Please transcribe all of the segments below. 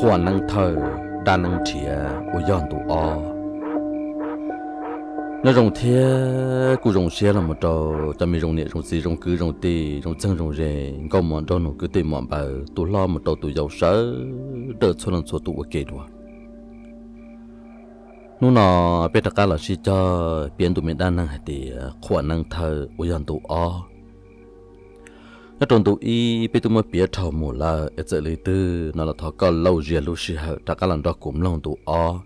khoa năng thơ đa năng chĩa của dọn tụ o nó rồng thế cụ rồng xe là một trò cho mình rồng nhẹ rồng xì rồng cứ rồng tì rồng chân rồng rề có món trò nó cứ tìm món bờ tụ lo một trò tụ giàu sớ đỡ cho lần số tụ ở kề đùa nó nó biết tất cả là si cho biến tụ mình đa năng hay thì khoa năng thơ của dọn tụ o nó tròn tụ y bây tụ mới bịa thầu mù là ở chỗ lý tư nó là thọ có lâu dìa lúc sư hậu đã cả lần đó cũng lòng tụ o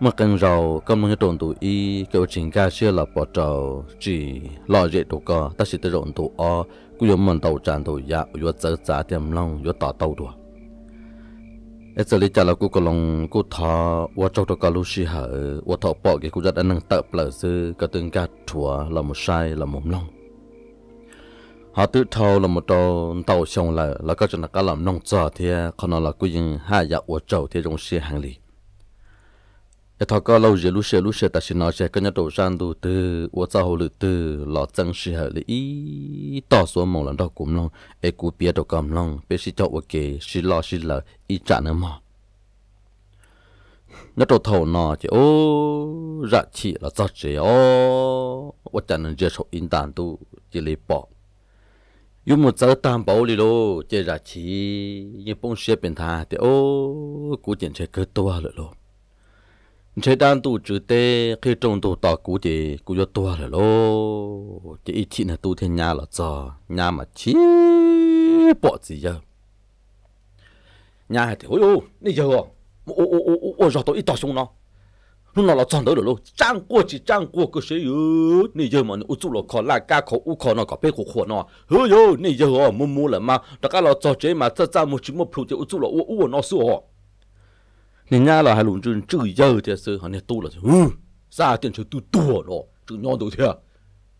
mà cần rầu công nó tròn tụ y cái trình ca xưa là bỏ trầu chỉ lo dễ tụ co ta sẽ tự rộn tụ o cũng giống mần tàu tràn tụ dạ vừa dở giả tiềm lòng vừa tỏ tàu đùa ở chỗ lý chả là cô có lòng cô thọ và trâu trâu cả lúc sư và thọ bỏ cái cô rất năng tập lỡ sư cái từng ca thua là một sai là một lòng họ tự thâu là một tàu tàu xong là là các chúng ta làm nông trò thì còn nó là cứ những hai giờ của trầu thì trong xe hàng lì cái thằng có lâu giờ lúc xe lúc xe ta xin nói xe cái nhà đồ sang đồ từ của xã hội từ lọ chân xe hàng lì tàu số một lần đó cũng long ai cũng biết được cầm long biết xí cho ok xí lo xí là ý trả nữa mà nhà đầu thầu nó chỉ ô dạ chỉ là cho trẻ ô ở chân nó chơi số in tàn tu chỉ lấy bỏ 有么走担保里咯，这日起一帮些变态的哦，古建车可多了咯。车单独住的，可中途到古的，古就多了咯。这一天呢，都天伢了咋，伢嘛起脖子呀，伢还得哦哟，你这个，我我我我我绕到一道胸了。侬拿了战斗了咯，战过去，站过去，谁哟？你叫么？我做了靠，那家靠我靠那个，背个靠那。哎哟，你叫个么么了嘛？大家老早急嘛，这再么全部浦只我做了，我我那手哦。人家还海龙这主要的是，哈，那多了，嗯，啥点事都多了咯，就样多的。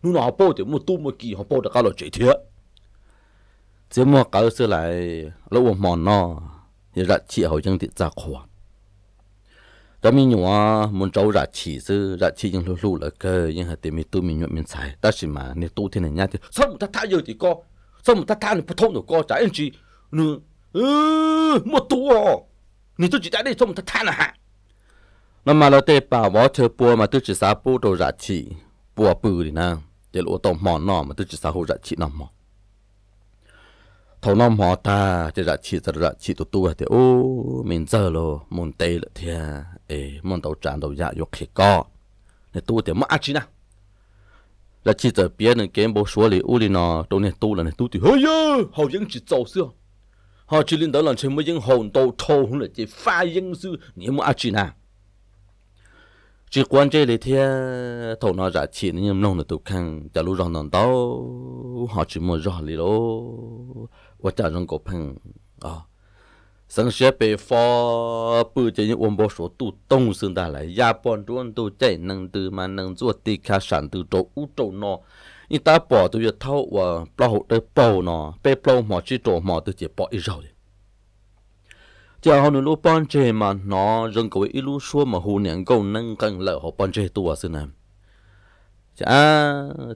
侬拿包的么多么几，还包的个了几天。这么搞下来，老我忙呢，现在气好将就咋靠。ta mi nhua muốn cháu ra chỉ chứ ra chỉ nhưng lù lù là cơ nhưng hạt tiền mình tu mình nhua mình xài ta chỉ mà nếu tu thì này nhát thì sao mà ta tha giờ thì co sao mà ta tha này bất thông được co trái anh chị nữa ừ một tu à nếu tôi chỉ đã đi sao mà ta tha là hạ nó mà là tê bảo võ chơi bùa mà tôi chỉ sao bùa đồ ra chỉ bùa bự thì na để lỗ tổng mòn nọ mà tôi chỉ sao hồ ra chỉ nọ mòn thầu nom họ ta thì ra chỉ ra chỉ tụ tụ thì ô mình giờ lo muốn tê là thì ê muốn đầu tràn đầu dạ yok khi co này tụ thì mất chi nè là chỉ giờ biết nên kiếm bố số lì u lì nó tụ này tụ là này tụ thì hơi ơ hậu dân chỉ giàu xưa họ chỉ lên đó là chỉ mới dân hồn đầu thâu là chỉ pha dân sư nếu mất chi nè chỉ quan chế là thế thầu nó ra chỉ nên nhầm nông là tụ khang giả lú rong nòng tàu họ chỉ mua rõ lì đó 我叫人给碰啊。生学被发布这些文博说都东升带来，亚本中都在能得嘛能做地卡上都做乌州呢。你打包都要掏我包的包呢，被包嘛去做嘛都接包一绕的。giờ họ nói ban chế mà nó rừng cối ít lúc xua mà hồ niệm câu nâng cân lợi họ ban chế tua xin em chả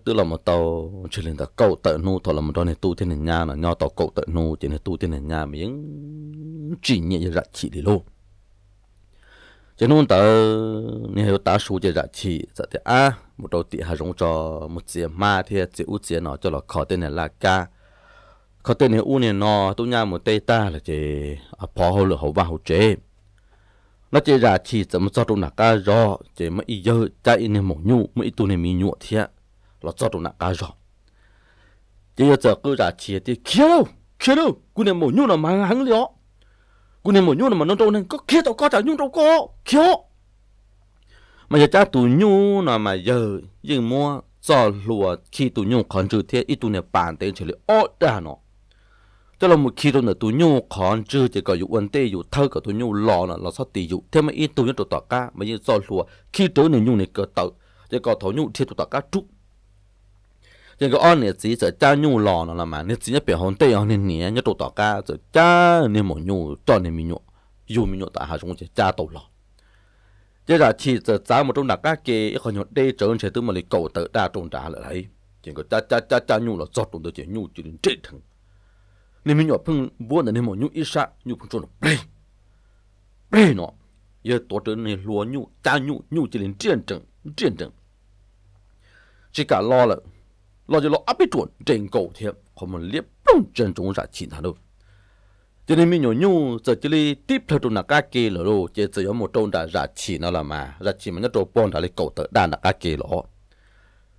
tôi là một tàu chỉ là tàu câu tợ nu thọ là một đôi này tu thiên nhà là nho tàu câu tợ nu chỉ là tu thiên nhà miếng chỉ nhẹ ra chỉ đi luôn cho nên tờ nên hiểu ta số chỉ ra chỉ giờ thì à một đầu tiệt hà rong cho một chỉ ma thì chỉ u chỉ nó cho là khó tên này là ca khó tên này u này nó tu nhà một tay ta là chỉ à phò hồ lửa hậu ba hậu chế nó chỉ là chỉ 怎么抓住哪个肉，这么一肉在一年猛肉，么一多年没肉天，nó 抓住哪个肉，这要这个 là chỉ 的切肉切肉，过年猛肉了蛮很了，过年猛肉了嘛，那都能个切到个在肉到个切，mà giờ cha tụ nhu là mà giờ nhưng mua cho lùa khi tụ nhu còn chưa thế ít tụ này bàn tiền chỉ là ớt ra nó cho là một khi tôi nở tôi nhu còn chưa chỉ có dụng vấn đề dụng thơ có tôi nhu lò là là sao tỷ dụng thêm mấy ít tôi nhất tôi cá mấy ít do lùa khi tới nở nhu này cơ tự chỉ có thấu nhu thì tôi cá trúc chỉ có anh này chỉ sợ cha nhu lò là là mà nên chỉ nhất biểu hồn tây on nên nhé nhất tôi cá sợ cha nên một nhu cho nên mình nhu dùng mình nhu tại hà chúng chỉ cha tàu lò chỉ là chỉ sợ cha một trong đặc cá kê còn nhu đây trở nên sẽ từ một lịch cầu tự đa trồng trả lại chỉ có cha cha cha cha nhu là giọt trồng tự chỉ nhu chỉ đến chết thằng 你没有碰过的，你牦牛一杀，牛粪就弄，呸，呸了。要多整点老牛、大牛，牛就练整整，整整。这该拉了，拉就拉阿皮转，转够天，我们来帮群众摘青菜了。这里没有牛，就这里地皮种点咖喱了喽。这里有木桩在，摘青了嘛？摘青嘛，那都搬到里高头，担点咖喱了。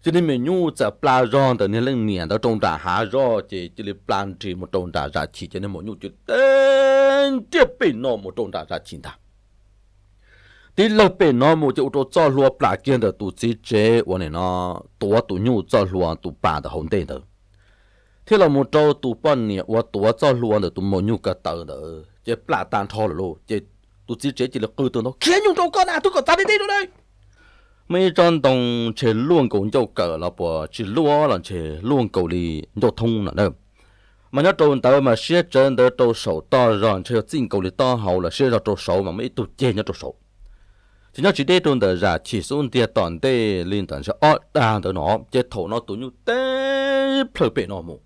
这里没有在不动，但是那个念在中间打哈腰，这里在这么中间打打起，这里没有就等这被那么有中间打打起的。这边呢没有就到左轮盘根的都在这里呢土多土纽左轮土盘的红的。这里没有土盘念，或者左轮的土没有根的，这不盘根土路，这都土这这里根土呢，牵牛总根啊，总根打滴滴的来。mấy trong đồng chỉ luôn cổ nhau cỡ là bỏ chỉ lúa là chỉ luôn cổ đi nhau thông là đâu mà nhớ trộn tao mà xe trên đó trộn sầu to rồi chỉ chính cổ đi to hậu là xe ra trộn sầu mà mấy tụt chê nhau trộn sầu chỉ nhớ chỉ để trộn tờ ra chỉ xuống tiền toàn tê liên toàn sẽ ở đàn tờ nó chỉ thổ nó tụi nhau tê phải bị nó mù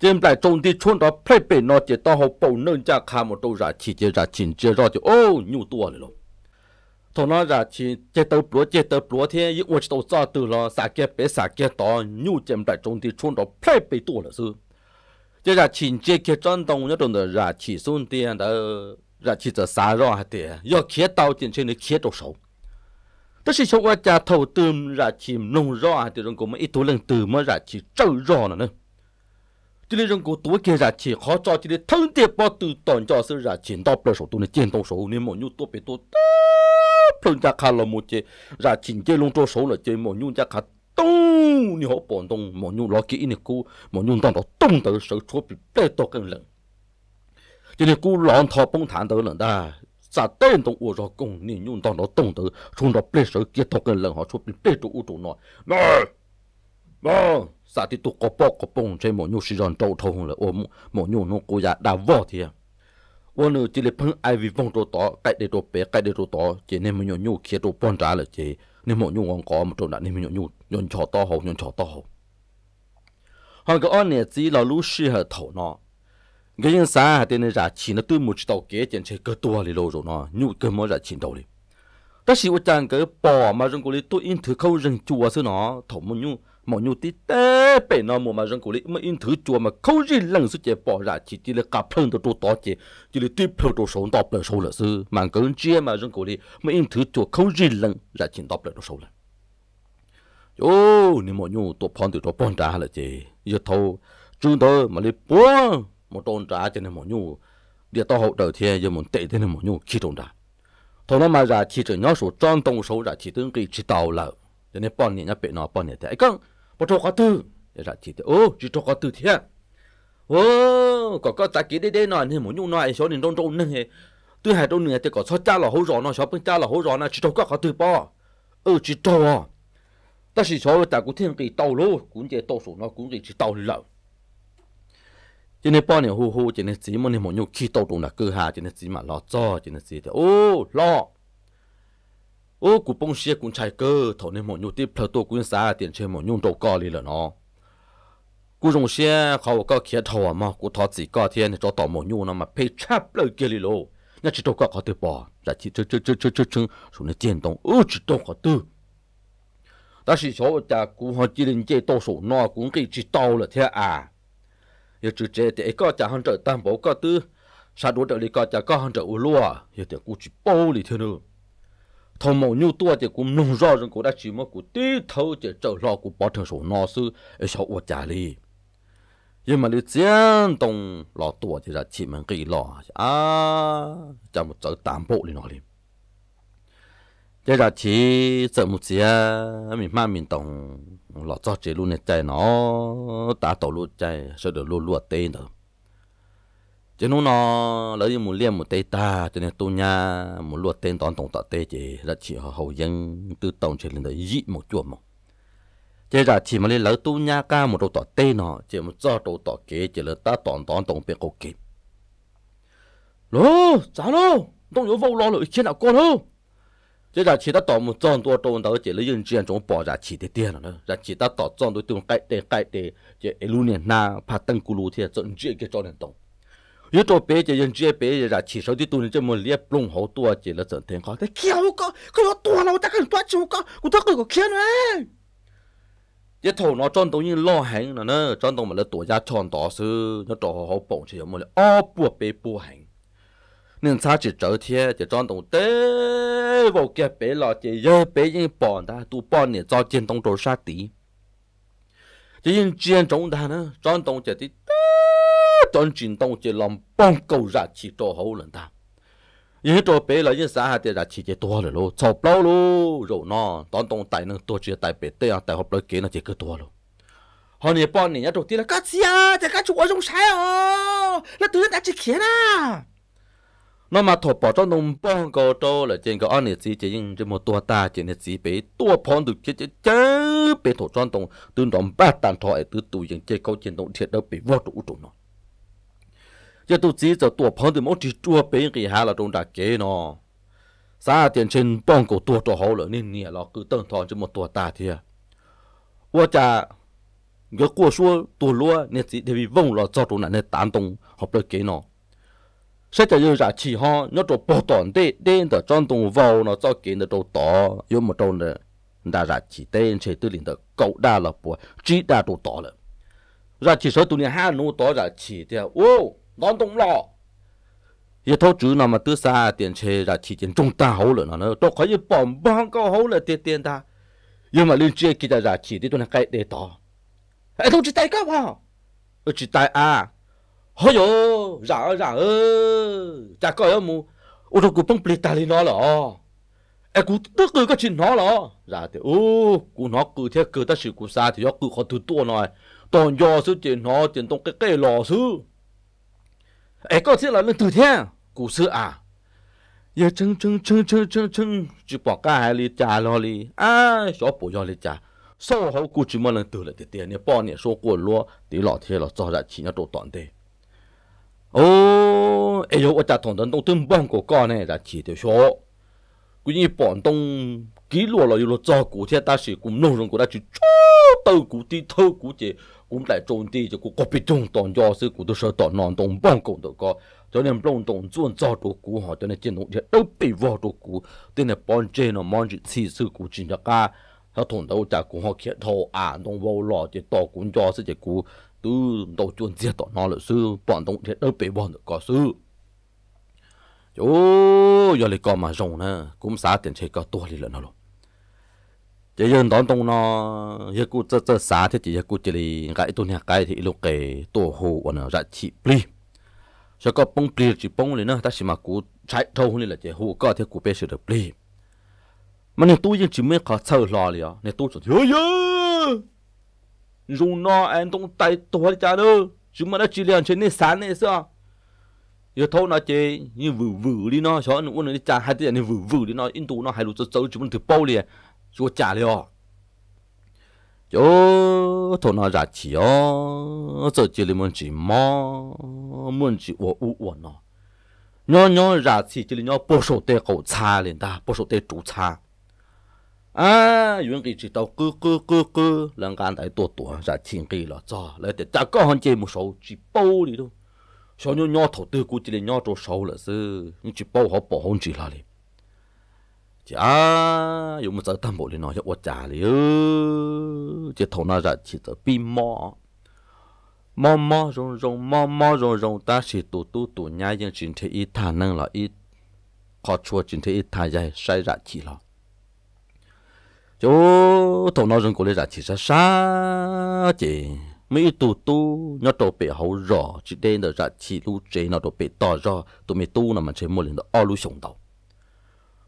trên lại trộn đi chôn đó phơi bị nó chỉ to hậu bầu nên cha khá một trâu ra chỉ chỉ ra chỉ chỉ ra chỉ ô nhu tua này luôn thằng nó ra chỉ chế tàu búa chế tàu búa thế ý ủa tàu ra từ là xả kia bể xả kia đó nhu chém đại trong thì chôn đó play bị tổ là sư chế ra chỉ chế kia chân đồng nhất đồng là ra chỉ xuống tiền đó ra chỉ giờ xa rõ hết tiền do khía tàu tiền trên nó khía đầu sầu tất nhiên chúng ta thầu tư ra chỉ nông rõ thì chúng ta cũng mấy ít tuổi lần từ mới ra chỉ trâu rõ nữa 你人工多，给热挤，好找起的通电宝都断脚手，热进到别墅都能见动手。你莫有多别多，多，人家看了莫接，热进接龙抓手了，见没牛人家看咚，你好板动，没牛老给一难过，没牛等到咚的时候，出皮再多更冷。今天过浪涛崩滩都冷的，在电动我说工，你用等到咚的时候，到别墅给多更冷，好出皮再多我住暖，来来。sa ti tu ko po ko pong che mo nyu shi ron to tho hung le o mo nyu no ko ya da vo thi wo nu ti le phang ai vi vong to to kai de to pe kai de to to che ne mo nyu nyu khie to pon ra le che ne mo nyu wong ko mo to na ne mo nyu nyu nyon cho to ho nyon cho to ho hong ko on ne ti lo lu shi ha tho no cái nhân sa hạt tiền ra chỉ nó tôi một tàu kế tiền chơi cơ tua lì lô rồi nó nhu cơ mới ra chỉ đầu lì ta chỉ có chàng cái bò mà rừng của lì tôi in thứ khâu rừng chùa xưa nó thổ một nhu mọi nhu tí tê bể nó mùa mà răng cổ lý mà in thứ chùa mà khâu gì lần sự chế bỏ ra chỉ chỉ là cặp hơn tổ to chế chỉ là tiếp theo tổ số đọc lại số là sư mà cứ chia mà răng cổ lý mà in thứ chùa khâu gì lần ra chỉ đọc lại tổ số là ô, nếu mọi nhu tổ phong từ tổ phong trả là chế giờ thâu chúng tôi mà lấy bố một tôn trả cho nên mọi nhu địa tao hậu đầu thiên giờ muốn tệ thế nên mọi nhu khi tôn trả thôi nó mà ra chỉ trở nhau số trang tông số ra chỉ tương kỳ chỉ tàu là cho nên bọn này nó bể nó bọn này thế cái bộ trâu có tư ra chỉ thế ô chỉ trâu có tư thế ô à? có có ta kỹ đấy đấy nọ thì muốn nhung nọ số nên đông đông nên hệ tư hai đông nên thì có số cha là hỗ trợ nó số bên cha là hỗ trợ nó chỉ trâu có có tư bao ừ chỉ trâu à ta chỉ số ta cũng thiên kỳ tàu lô cũng chỉ tàu số nó cũng chỉ tàu lậu cho nên bao này hô hô cho nên chỉ muốn nên muốn nhung khi tàu đông là cơ hà cho nên chỉ mà lo cho cho nên chỉ thế ô lo ô cụ bông xia cũng chạy cơ thổ nên một nhu tiếp phở tô quân xa tiền chơi một nhung đầu co lì là nó cụ dùng xe khó có khía thầu à mà cụ thọ chỉ có thiên cho tỏ một nhung nó mà phê chắp lời kia lì lô nhà chỉ đâu có có được bỏ là dạ chỉ chơi chơi chơi chơi chơi chơi xuống nên tiền đồng ô chỉ đâu có từ ta chỉ số ta cụ họ chỉ linh chơi tô số nó cũng cái chỉ tàu là thế à giờ chỉ chơi thì có chả hơn trời tam bảo có tư, sao đối trợ lì có chả có hơn trời u lúa giờ thì cụ chỉ bao lì thế nữa thông mổ nhu tua thì cũng nông rõ rằng cũng đã chỉ mất của tí thâu chỉ trở lo của bỏ thằng số nó sư ở sau ô trả li nhưng mà lưu chiến tông lò tua thì ra chỉ mình kỳ lò à cho một chỗ tám bộ đi nó liền thế ra chỉ sợ một á, mình mang mình tông lò cho chỉ luôn này chạy nó ta tổ luôn chạy sợ được luôn luôn tên rồi chứ nó nó lấy như muốn liên một tê ta cho nên tôi nha một luật tên toàn tổng tạ tê chỉ là chỉ hầu dân từ tổng chỉ lên tới dị một chuột mà, chế là chỉ mà lên lấy tôi nha ca một đầu tạ tê nó chỉ một do đầu tạ kế chỉ là ta toàn toàn tổng biệt cầu kế lô sao lô tôi nhớ vô lo lợi chiến nào con không chế là chỉ ta tỏ một tròn tua tròn đó chỉ lấy dân chuyện chống bỏ ra chỉ để tiền rồi, ra chỉ ta tỏ tròn đối tượng cái để cái để chỉ luôn nè na phát tăng cù lù thì trận chuyện cái tròn nền tổng 一做别只人只别只啦，起手的多人这么列弄好多只了，整天讲，他叫我讲，佢我多啦，我得佢多住讲，我得佢个叫呢。一头 nó chọn đồng yên lo hành là nó chọn đồng mà nó tổ gia chọn đó sư nó tổ họ bổng chỉ một là o bùa bê bùa hành nên sao chỉ trở thế chỉ chọn đồng tế vào kia bê lo chỉ bê yên bỏn ta tu bỏn nè cho chiến đồng tổ sát tí chỉ yên chiến chống ta nữa chọn đồng chỉ tí chọn chuyện tông chỉ làm bông cầu ra chỉ cho hậu lần ta những trò bé là những hạ hạt ra chỉ chỉ to rồi lo chọc lâu lo rồi nó tông tông tài năng to chỉ tài bé tây à tài học lấy kia là chỉ cứ to lo họ này bọn này trò tí là cá chi à chỉ cá chuột trong sai à là tự nó đã chỉ kia na nó mà thọ bỏ cho nông bông cầu cho là trên cái anh này chỉ chỉ những cái một tua ta chỉ này chỉ bé tua phong được chỉ chỉ chớ bé thọ cho tông tương đồng ba tàn thọ từ tụi những chơi câu chuyện động thiệt đâu bị vô trụ trụ nó giờ tôi chỉ cho tuổi phong thì mỗi chỉ chua bên cái hà là trong đã kế nó xa tiền trên bong cổ tuổi cho họ lỡ nên nhẹ là cứ tận thọ cho một tuổi ta thì và cha người cuộc xua tuổi lúa nên chỉ thì vì vong là cho chúng là nên tán tông học được kế nó sẽ cho yêu giả chỉ họ nhớ cho bỏ toàn để đến được trong tông vào nó cho kế nó cho tỏ một trong này ra chỉ tên chế tư lĩnh được cậu đa là bộ chỉ đa đồ tỏ ra chỉ số tụi này hai nô tỏ ra chỉ thì ô đón tung lọ giờ thâu chữ nào mà tư xa tiền chê ra chỉ tiền trung ta hấu lửa nó nữa tôi có như bỏng băng câu hấu là tiền tiền ta nhưng mà liên chia kia ra giả chỉ đi tôi là cái để tỏ ấy tôi chỉ tay các vào chỉ tay à hôi yo giả giả ơ giả coi ở mù ô tôi cũng bông plei ta lên nó lọ ấy cũng tức cứ cái chuyện nó lọ giả dạ, thì ô cũng nó cứ thế cứ ta chỉ cũng xa thì nó cứ khó thứ tua nói toàn do số tiền nó tiền tông cái cái lò xứ ấy có thế là lên từ thiên cụ sư à giờ chân chân chân chân chân chân bỏ cả hai ly trà lo ly à cho bỏ cho ly trà sau hậu cụ chỉ mà lên từ là tiền tiền bỏ nè số của lo thì lọ thế là cho ra chỉ nó tổ toàn thế ô ấy giờ ta thằng đông tương bằng của con này là chỉ tiêu số cứ như bọn đông ký lúa là yêu lo cho cụ thế ta chỉ cùng nông dân của ta chỉ chú tàu cụ tí thâu cụ chỉ cũng tại trốn đi cho cô có bị trúng tòn do sư của tôi sợ tòn non tông băng cổ tôi có cho nên bông tông chuẩn cho tôi cú họ cho nên trên nội đâu bị vò tôi cú tên là bọn trên nó mang chỉ chỉ sư của chính là ca nó thủng đầu trả cũng họ kia thâu à tông vô lọ chỉ tỏ cũng do sư chỉ cú từ đầu chuẩn giết tòn non là sư bọn tông thế đâu bị bọn được có sư chú giờ lại có mà rồng nè cũng xả tiền chơi có tua đi lợn nó luôn chỉ dân đón tung nó giờ cụ chơi chơi xá thì chỉ giờ cụ chỉ đi cái tuần nhà cái thì lúc cái tổ hồ ở nó ra chỉ pli cho có bông pli chỉ bông lên nó ta chỉ mà cụ trái thâu lên là chỉ hồ có thế cụ bé sửa được pli mà nếu tôi dân chỉ mới có sờ lo liền nếu tôi chỉ thiếu yếu dùng nó anh tung tay tổ đi cha đâu chúng mà đã chỉ liền trên này sáng này sao giờ thâu nó chơi như vừ vừ đi nó cho nó uống nó đi cha hai tiếng này vừ vừ đi nó in tù nó hai lũ sâu chúng mình thử bao liền 我假了。哟，头那热气哦，这这里么子么么子我我我呢？nhỏ nhỏ ra chỉ chỉ nhỏ bổ số tê cổ xa lên ta bổ số tê chủ xa à yun cái chỉ tao cứ cứ cứ cứ lần gan tại tổ tổ ra chín cái là lấy để ta có hơn một số chỉ bao đi đâu số nhỏ nhỏ thầu tư của chỉ là nhỏ chỗ số là bao họ bỏ hơn chỉ là chả, à dùng một giờ tam bộ lên nói cho quá trả đi ư chị thầu na ra chỉ tớ pi mò mò mò rong rong, mò mò rong rong, ta chỉ tụ tụ tụ nhá nhưng chỉ thấy ít thà năng là ít khó chua chỉ thấy ít thà dài sai ra chỉ lo chú thấu na rồng cổ lên ra chỉ sa sa chỉ mấy tụ tụ nhớ đồ bể hậu rõ chỉ đây là ra chỉ lu chế nào đồ bể to rõ tụi mày tu là mà chế mua lên đó o lu sống đầu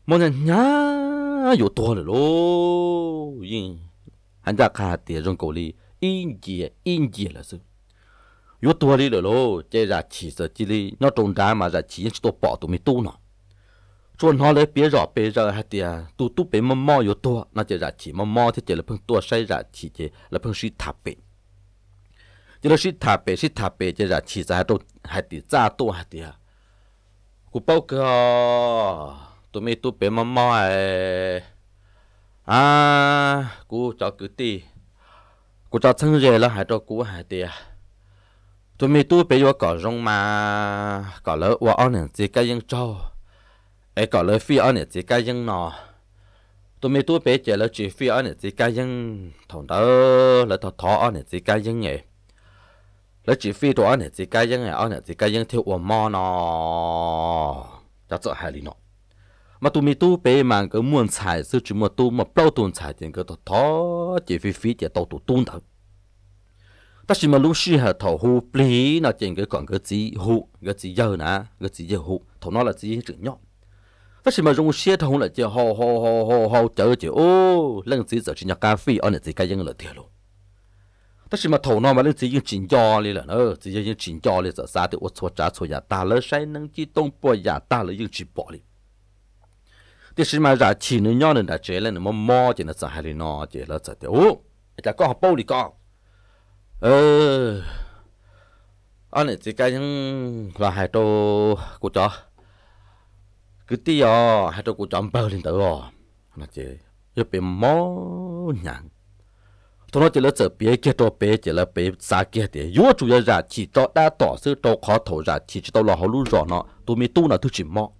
么人呀又多了喽，俺家看电庄沟里，一年一年了是，又多了了喽。这燃气是几里，那中站嘛，燃气十多包都没多呢。说拿来别让别人还的，多多别么么又多，那这燃气么么，他接了盆多晒燃气的，来盆水他边。这来水他边，水他边这燃气是还多，还的再多还的。我报告。tụi mi tụi bé mò mò à, à cú cho cứ ti, cú cho chân rề là hai cho cú hai ti à tụi mi tụi bé vô cỏ rong mà cỏ lỡ qua ăn nè chỉ cái dân cho ấy cỏ lỡ phi ăn nè chỉ cái dân nọ tụi mi tụi bé chỉ lỡ chỉ phi ăn nè chỉ cái dân thằng đó lỡ thằng thọ ăn nè chỉ cái dân nhỉ lỡ chỉ phi tụi ăn nè chỉ cái dân này ăn nè chỉ cái dân thiếu uổng mò nọ cho sợ hai lì nọ mà tụi mình tu bé mà cái muôn xài sự chỉ mà tu mà bao tuần xài tiền cái đó thó chỉ phi phi chỉ đầu tụ tuôn thôi ta chỉ mà lúc xưa hả thầu hụ plí nó tiền cái còn cái gì hụ cái gì giờ nè cái gì giờ hụ thầu nó là gì chữ nhỏ ta chỉ mà dùng xe thầu là chỉ ho ho ho ho ho chờ chỉ ô lần gì giờ chỉ nhà cà phê ở nhà gì cái dân là thiệt luôn ta chỉ mà thầu nó mà lần gì dân chỉ nhỏ đi là nó chỉ dân chỉ nhỏ đi giờ sao thì ô số trả số nhà ta lỡ sai năng chỉ tông bỏ nhà ta lỡ dân chỉ bỏ đi thì xin mà ra chỉ nó nhau nên đã chơi lên mà mò chỉ là sợ hay nó chỉ là sợ tiêu là có học bao đi có ờ anh ấy chỉ cái những là hai đồ của chó cứ tí à hai đồ của chó bao lên tới rồi, nó chỉ nó bị mò nhàng tôi nói chỉ là sợ bé kia tôi bé chỉ là bé xa kia thì yếu chủ yếu là chỉ cho đã tỏ sự cho khó thấu ra chỉ cho tao là họ lú rõ nó tôi mới tu là tôi chỉ mò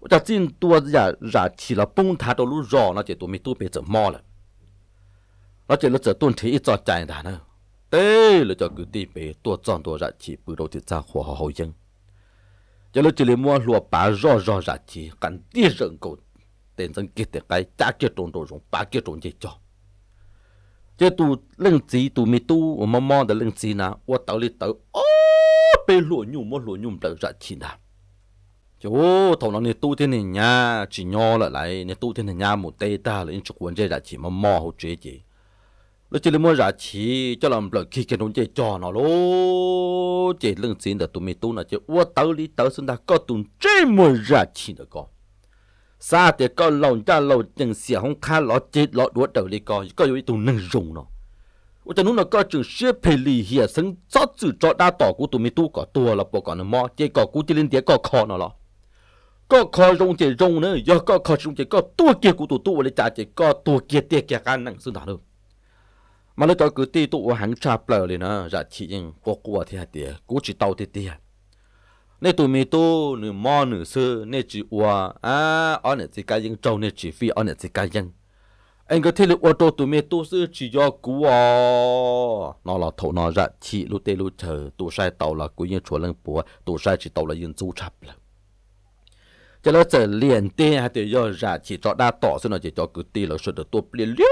我今多呀呀起了崩塌的路绕，那就都没都被怎么了？那就那这东西一早摘的呢，对了，叫个地被多长多呀起不着的咋活好好用？叫那这里么落把绕绕呀起，干地人狗，等阵给的该家给种多种，把给种就叫。这都冷子都没都，我们忙的冷子呢，我到里头哦，被落牛么落牛的热气呢。chú thằng nó nè tu thiên hình nha chỉ nhò lại lại nè tu thiên hình nha một tay ta là in chụp quần chơi đã chỉ mà mò hồ chơi chỉ nó chỉ là mua giả chỉ cho làm lợi khi cái nông chơi cho nó lô chỉ lưng xin được tụi mình tu là chỉ uo tới đi tới xung ta có tụi chơi mua giả chỉ được có xa thì có lòng cha lòng chừng xỉa không khá lọ chết lọ đuối đầu đi con, có yếu tụi nâng rùng nó ủa cho nó là có trường xếp phê lì hiệp sân chót chữ cho đa tỏ của tụi mình tu có tua là bộ còn nó mò chơi có cú chơi lên tiếng có khó nó lọ có khó trong chế rong nữa do có khó trong chế có tua kia của tụ tụ lấy trả chế có tua kia tiệt kia can nặng xương thả được mà lấy cho cứ tì tụ hàng cha bờ liền nó giả chỉ nhưng có của thì hạt tiệt cố chỉ tàu tiệt tiệt nên tụi mình tu nửa mò nửa sơ nên chỉ ua à ở nè chỉ cái những trâu nên chỉ phi ở nè chỉ cái những anh có thể là ô tô tụi mình tu sư chỉ do cú nó là thổ nó ra chỉ lúc tê lúc chờ tụ sai tàu là cú yên chúa lăng bùa tụ sai chỉ tàu là yên chú chập lắm cho nó trở liền tê hay thì do ra chỉ cho đa tỏ xong nó chỉ cho cứ tê là sợ được tôi liền liu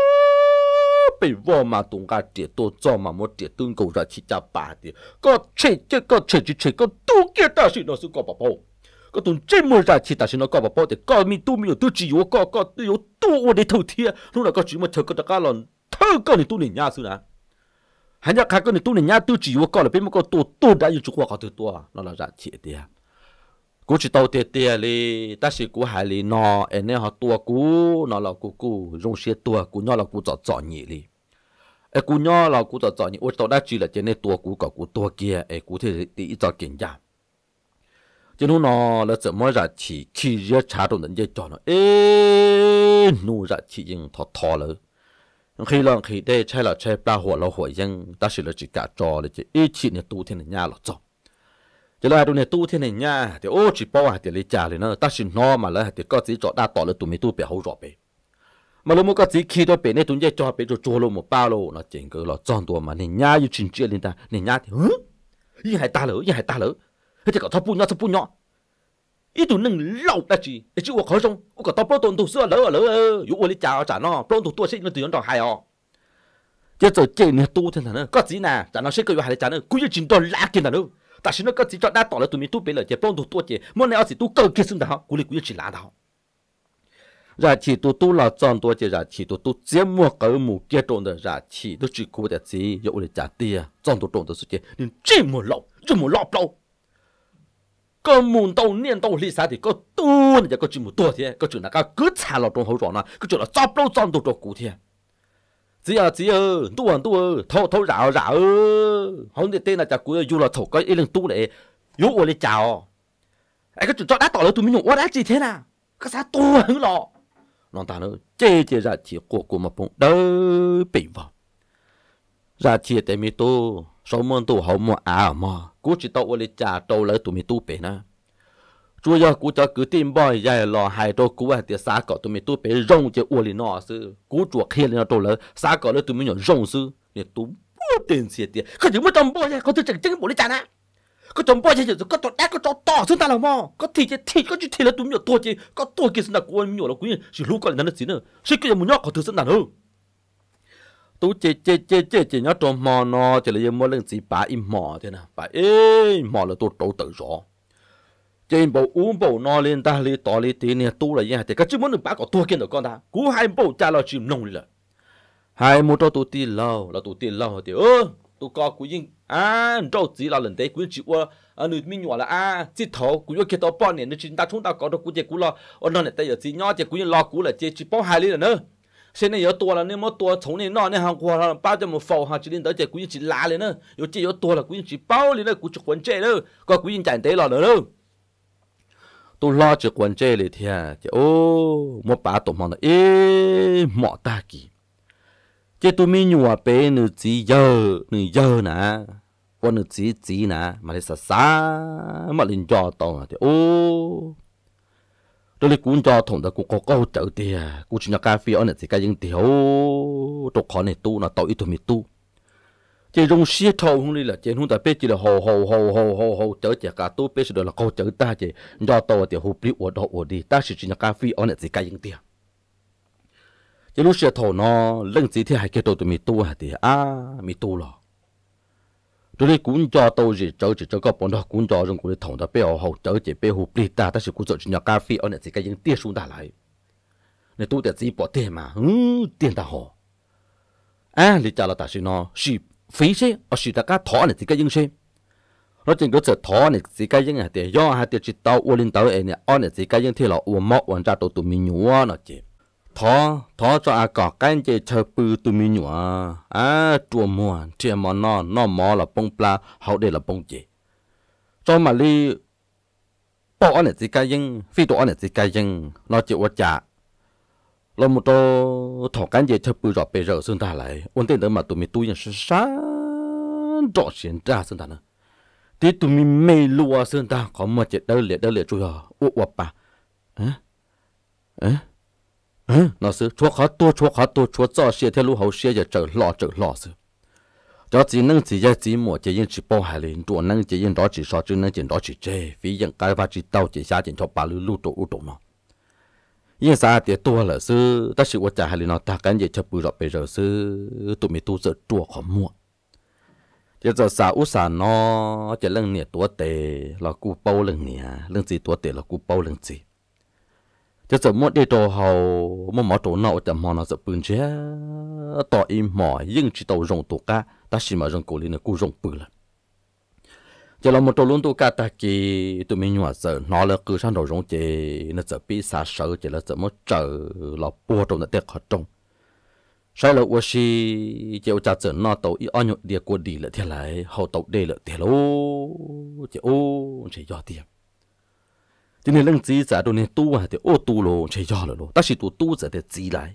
bị vô mà tung cả chỉ tôi cho mà một chỉ tương cầu ra chỉ cho ba thì có chỉ chứ có chỉ chứ chỉ có tu kia ta xin nó xuống có bà bầu có tuần trên mưa ra chỉ ta xin nó có bà bầu thì có mi tu mi tu chỉ có có có tu tu để thầu thiệt lúc nào có chỉ mà thầu có ta lần thầu có thì tu nỉ nhà xưa nè hắn nhắc hắn có thì tu nỉ nhà tu chỉ có là bên mà có tu tu đã yêu chụp qua có từ tu nó là ra chỉ à cú chỉ tàu tiệt tiệt li ta chỉ cú hải li nọ, em nên họ tua cú nó là cú cú dùng xe tua cú nhỏ là cú chọn chọn nhị li em cú nhỏ là cú chọn chọn nhị ôi tàu đã chỉ là trên này tua cú cả cú tua kia em cú thì thì chọn kiện giả trên hôm nó là 怎么 ra chỉ khi ra trả đồ nhân dân cho nó ê nụ ra chỉ nhưng thọ thọ lỡ khi lần khi đây chạy là chạy ba hồ là hồ nhưng ta chỉ là chỉ cả trò là chỉ ít chỉ là tu thiên nhà là chọn chỉ là đồ này tu thế này nha thì ô chỉ bao hạt à, thì lấy trả lấy nó ta xin nó mà là thì có chỉ cho đa tỏ là tụi mình tu bèo rõ bề, mà lúc mà có chỉ khi đó bề này tụi mình cho bể cho chua luôn một bao luôn nó chỉnh cái lọ trang tua mà này nha yêu chỉnh chuyện lên ta này nha thì hứ yên hải ta lỡ yên hải ta lỡ hết thì có thắp bu nhọ thắp bu nhọ ý tụi nâng lâu đã chỉ để chịu khó trong có tao bao tụi tụi xưa lỡ lỡ dụ ô lấy trả trả nó bao tụi tụi xịn nó tụi nó hài ọ chứ rồi chỉ này tu thế này có chỉ nè trả nó sẽ cứ hải trả nó cứ chỉ chỉnh đó lạ kia nữa 但是那个制造单大了对面都不了家帮助多点，莫奈阿是多高技术的哈，鼓励鼓励起来的哈。热气都多了，涨多些，热气都都这么高，物价涨的，热气都只着自己，要我来咋地啊？涨多涨多时间，你这么老，这么老不老？刚满到年到立三的，个多那个这么多天，个就那个割菜了，种好壮了，个就了涨不老涨多多谷天。chỉ ở chỉ ở tu tu ở thâu thâu rạo rạo không thì tên là chả cuối dù là thổ cái ý lần tu để yếu của chào ấy cái cho đã tỏ lời tụi mình nhổ quá gì thế nào cái sao tu hứng lọ nó ta nữa chê chê ra chỉ của của một bụng đỡ bị vào ra chỉ để mi tu số môn tu hậu mua à mà cú chỉ tao lấy chào tao lấy tụi mình tu bể na chú giờ cú cho cứ tìm bòi dài lò hài đồ cú à thì xa cỏ tụi mình tụi bé rong chơi uổng nó sư cú chuột khi lên đồ lỡ xa cỏ lỡ tụi mình nhổ rong sư nè tụi bố tiền xịt tiền có chỉ mới trong bò ra có tôi chẳng chẳng bộ đi chán á có trong bò chơi rồi có tụi đá có tụi to xuống ta làm mò có thịt chơi thịt, có chơi thì là tụi mình tôi chơi có tôi kia sinh là cú mình nhổ, là cú chỉ lúc còn là nó chỉ nữa chỉ cái mình nhỏ có thứ sinh là hơn tú chơi chơi chơi chơi chơi nhớ trong mò nó chơi là mua lên gì bà im mò thế nào bà ê mò là tôi trâu tự rõ trên bộ uống bộ no lên ta li tỏ li tí nè tu là gì thì các chú muốn được bác có tua kiến được con ta cú hai bộ cha lo chìm nông là hai mua cho tụ tì lâu là tụ tì lâu thì ơ tụ có cú yên à đâu chỉ là lần đấy cú chỉ chịu à nữ mình nhỏ là à chỉ thấu cú yêu kia tao bao nước chúng ta chúng ta có được cú chơi cú lo ở nơi này tây ở chỉ nhỏ chơi cú yên lo cú là chơi chỉ bao hai lý là nữa xem này yếu tua là nếu mà tua chống này nọ này hàng qua là bao cho một phẩu hàng chỉ đến tới chơi cú yên chỉ lá lên nữa yếu chơi yếu tua là cú yên chỉ bao lên nữa cú chụp quấn chế nữa có cú yên chạy tới lò nữa đâu tôi lo cho quan chế lì thì à chứ ô một bà tổ mong là ê mọ ta kì chứ tôi mi nhua bé nữ chỉ giờ nữ giờ nà quan nữ chỉ chỉ nà mà lại xa xa mà lên cho tông à chứ ô tôi lấy cuốn cho thùng đó cũng có câu chữ thì à cũng chỉ là cà phê ở này thì cái những ô, tôi khó này tu nà, tôi ít thôi mi tu chỉ rung xiết thâu không đi là chỉ không ta biết chỉ là hồ hồ hồ hồ hồ hồ chở chả cả tu biết rồi là câu chở ta chỉ do to thì hồ đi uổng đó uổng đi ta chỉ chỉ là cà phê ở nơi gì cái những tiền chỉ lúc xiết thâu nó lưng gì thì hai cái đầu tụi mình tu hả thì à mình tu rồi tụi đi cũng cho tôi gì chở chỉ chở có bọn đó cũng cho rung cũng đi thầu ta biết hồ hồ chở chỉ biết hồ đi ta ta chỉ cũng chở chỉ là cà phê ở nơi gì cái những tiền xuống ta lại này tu thì chỉ bỏ tiền mà hứ tiền ta hồ à lý trả là ta xin nó ship phí xe ở sự ta cá thọ này thì cái dân xe nó chỉ có sự thọ này chỉ cái dân là tiền do hay tiền chỉ tàu u linh tàu này nè ở này chỉ cái dân thì là u mọ uo ra tụ tụ mình nhúa nó chỉ thọ thọ cho à cọ cái chỉ chờ bự tụ mình nhúa à chùa mua, chè mò nó nó mỏ là bông pla hậu đây là bông chỉ cho mà li bỏ này chỉ cái dân phi tụ này chỉ cái dân nó chỉ u trả lo một tô thọ cán gì chơi bự rõ bề rỡ sơn ta lại ôn tiền tới mà tụi mình tu nhân sư sa rõ xuyên ra sơn ta nữa tí tụi mình mê lúa sơn ta có mà chết đỡ liệt đỡ liệt chui hò uất uất bà hả hả hả nó sư chúa khó tu chúa khó tu chúa cho xe theo lũ hậu xe giờ trở lọ trở lọ sư cho chỉ nâng chỉ ra chỉ mùa chỉ yên chỉ bao hải liền chỗ nâng chỉ yên đó chỉ so chứ nâng chỉ đó chỉ chê vì yên cái và chỉ tàu chỉ xa chỉ cho bà lũ lũ tụ u tụ mà yên sa thì tua là sư ta sự quá trả hay nó ta cái gì chấp bự rồi bây giờ sư tụi mình tu sợ chùa khó mua giờ giờ sa u sa nó chỉ lần nè tua tệ là cú bao lần nè lần gì tua tệ là cú bao lần gì giờ giờ muốn đi đồ hậu muốn mỏ chỗ nào chậm mò nó sợ bự chứ tỏ im mỏ nhưng chỉ tàu rồng tụ cá ta chỉ mà rồng cổ lên là cú rồng bự là giờ là một trâu luôn tôi cả ta kì tụi mình nhỏ giờ nó là cứ sang đầu rong chè nó giờ bị xa sợ chè là giờ mất chờ là bùa trong nó tiếc họ trong sau là qua si chè cha giờ nó tàu ít ăn nhậu địa qua đi là thế lại hậu tàu đề là thế lô chỉ ô chỉ do tiền cho nên lần gì giờ đôi nên tu à thì ô tu lô chè do lô ta chỉ tu tu giờ để gì lại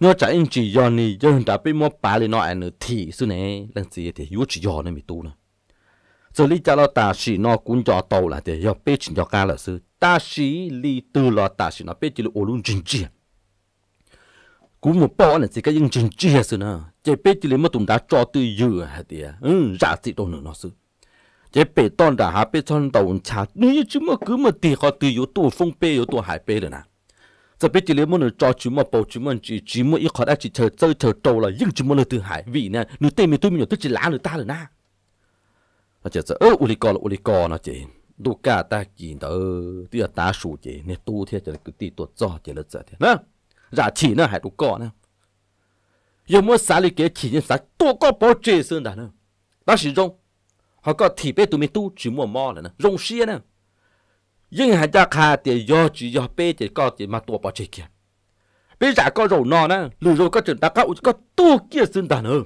nó chả anh chỉ do này giờ đã bị mua bà lên nó ăn nữa thì xưa này lần gì thì yếu chỉ do này mình tu nữa 这里叫了大西那公交到了的，要被请教干了是大西里到了大西那被进了乌龙经济。cũng một bao này chỉ cái những chân chia sự nè chỉ biết chỉ lấy một tụng đá cho tư dừa hả thì ừ ra gì đâu nó sự chỉ biết toàn đã hả biết toàn đầu chả nếu chứ mà cứ mà tiền họ tư yếu tu phong bê yếu hải bê rồi nè chỉ biết chỉ lấy một nửa cho chứ mà bảo chứ mà chỉ chỉ một họ đã chỉ chờ chơi chờ là những chứ mà là hải vị nè nửa tên mình tôi mình nhớ tôi chỉ lá ta rồi nè nó chỉ ờ uli con, là con co nó chỉ đủ cả ta chỉ đó tia ta sủ chỉ nè tu thế chỉ cứ ti tuột gió chỉ là chả thế nè giả chỉ nè hay đủ co nè giờ mua xả lý cái chỉ như xả tu có bỏ chế sơn đàn nè đó là rong họ có thì bé tụi mình tu chỉ mua mò là nè rong xia nè nhưng hãy ra khá thì do chỉ do bé chỉ có chỉ mà tu bỏ chế kia bây giờ có rồi nọ nè lười rồi có chuyện ta có có tu kia sơn đàn hơn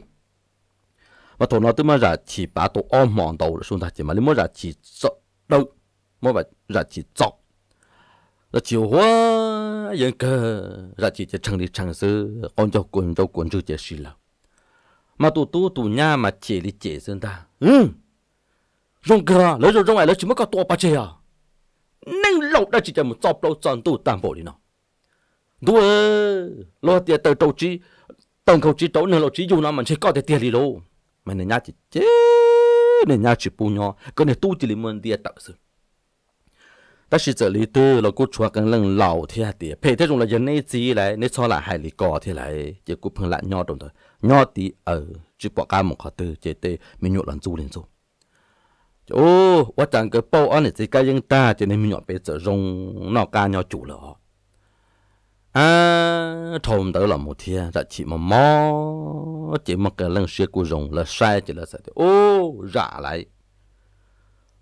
và thổ nó tôi mà ra chỉ bà tổ ôm mòn đầu rồi xuống ta chỉ mà lấy mà ra chỉ chọ đâu mà phải ra chỉ chọ là chiều hóa yên cơ ra chỉ chỉ chẳng đi chẳng sư con cho quần cho quần chưa chỉ xí lâu mà tụ tụ tụ nhà mà chỉ đi chỉ sơn ta ừ rong cơ lấy rồi rong ấy lấy chỉ mới có tổ bà chơi à nâng lâu đã chỉ cho một chọc lâu chọn tụ tạm bộ đi nó đua lo tiền tờ đầu chỉ, tổng khẩu chỉ tấu nên lo chỉ dù nó mình sẽ có thể tiền đi luôn mà nè nhà chỉ chế nè nhà chỉ bù nhỏ cái này tu chỉ là mình đi tạo sự ta chỉ trở lý tư là cô chúa cần lần lão thì hạt à tiền phải thế chúng là dân này gì lại nên cho là hai lý cỏ thế này, chỉ cô phong lại nhỏ đồng thôi nhỏ tí ở ờ, chỉ bỏ cá một khó tư chế tê mình nhộn lần du lên rồi ô, tôi chẳng cái bao này thì cái dân ta chỉ nên mình nhọn bây giờ dùng nó cá nhau chủ rồi à thôn tới là một thiên dạ chỉ mà mò chỉ mà cái lần xưa của rồng là sai chỉ là sai ô giả lại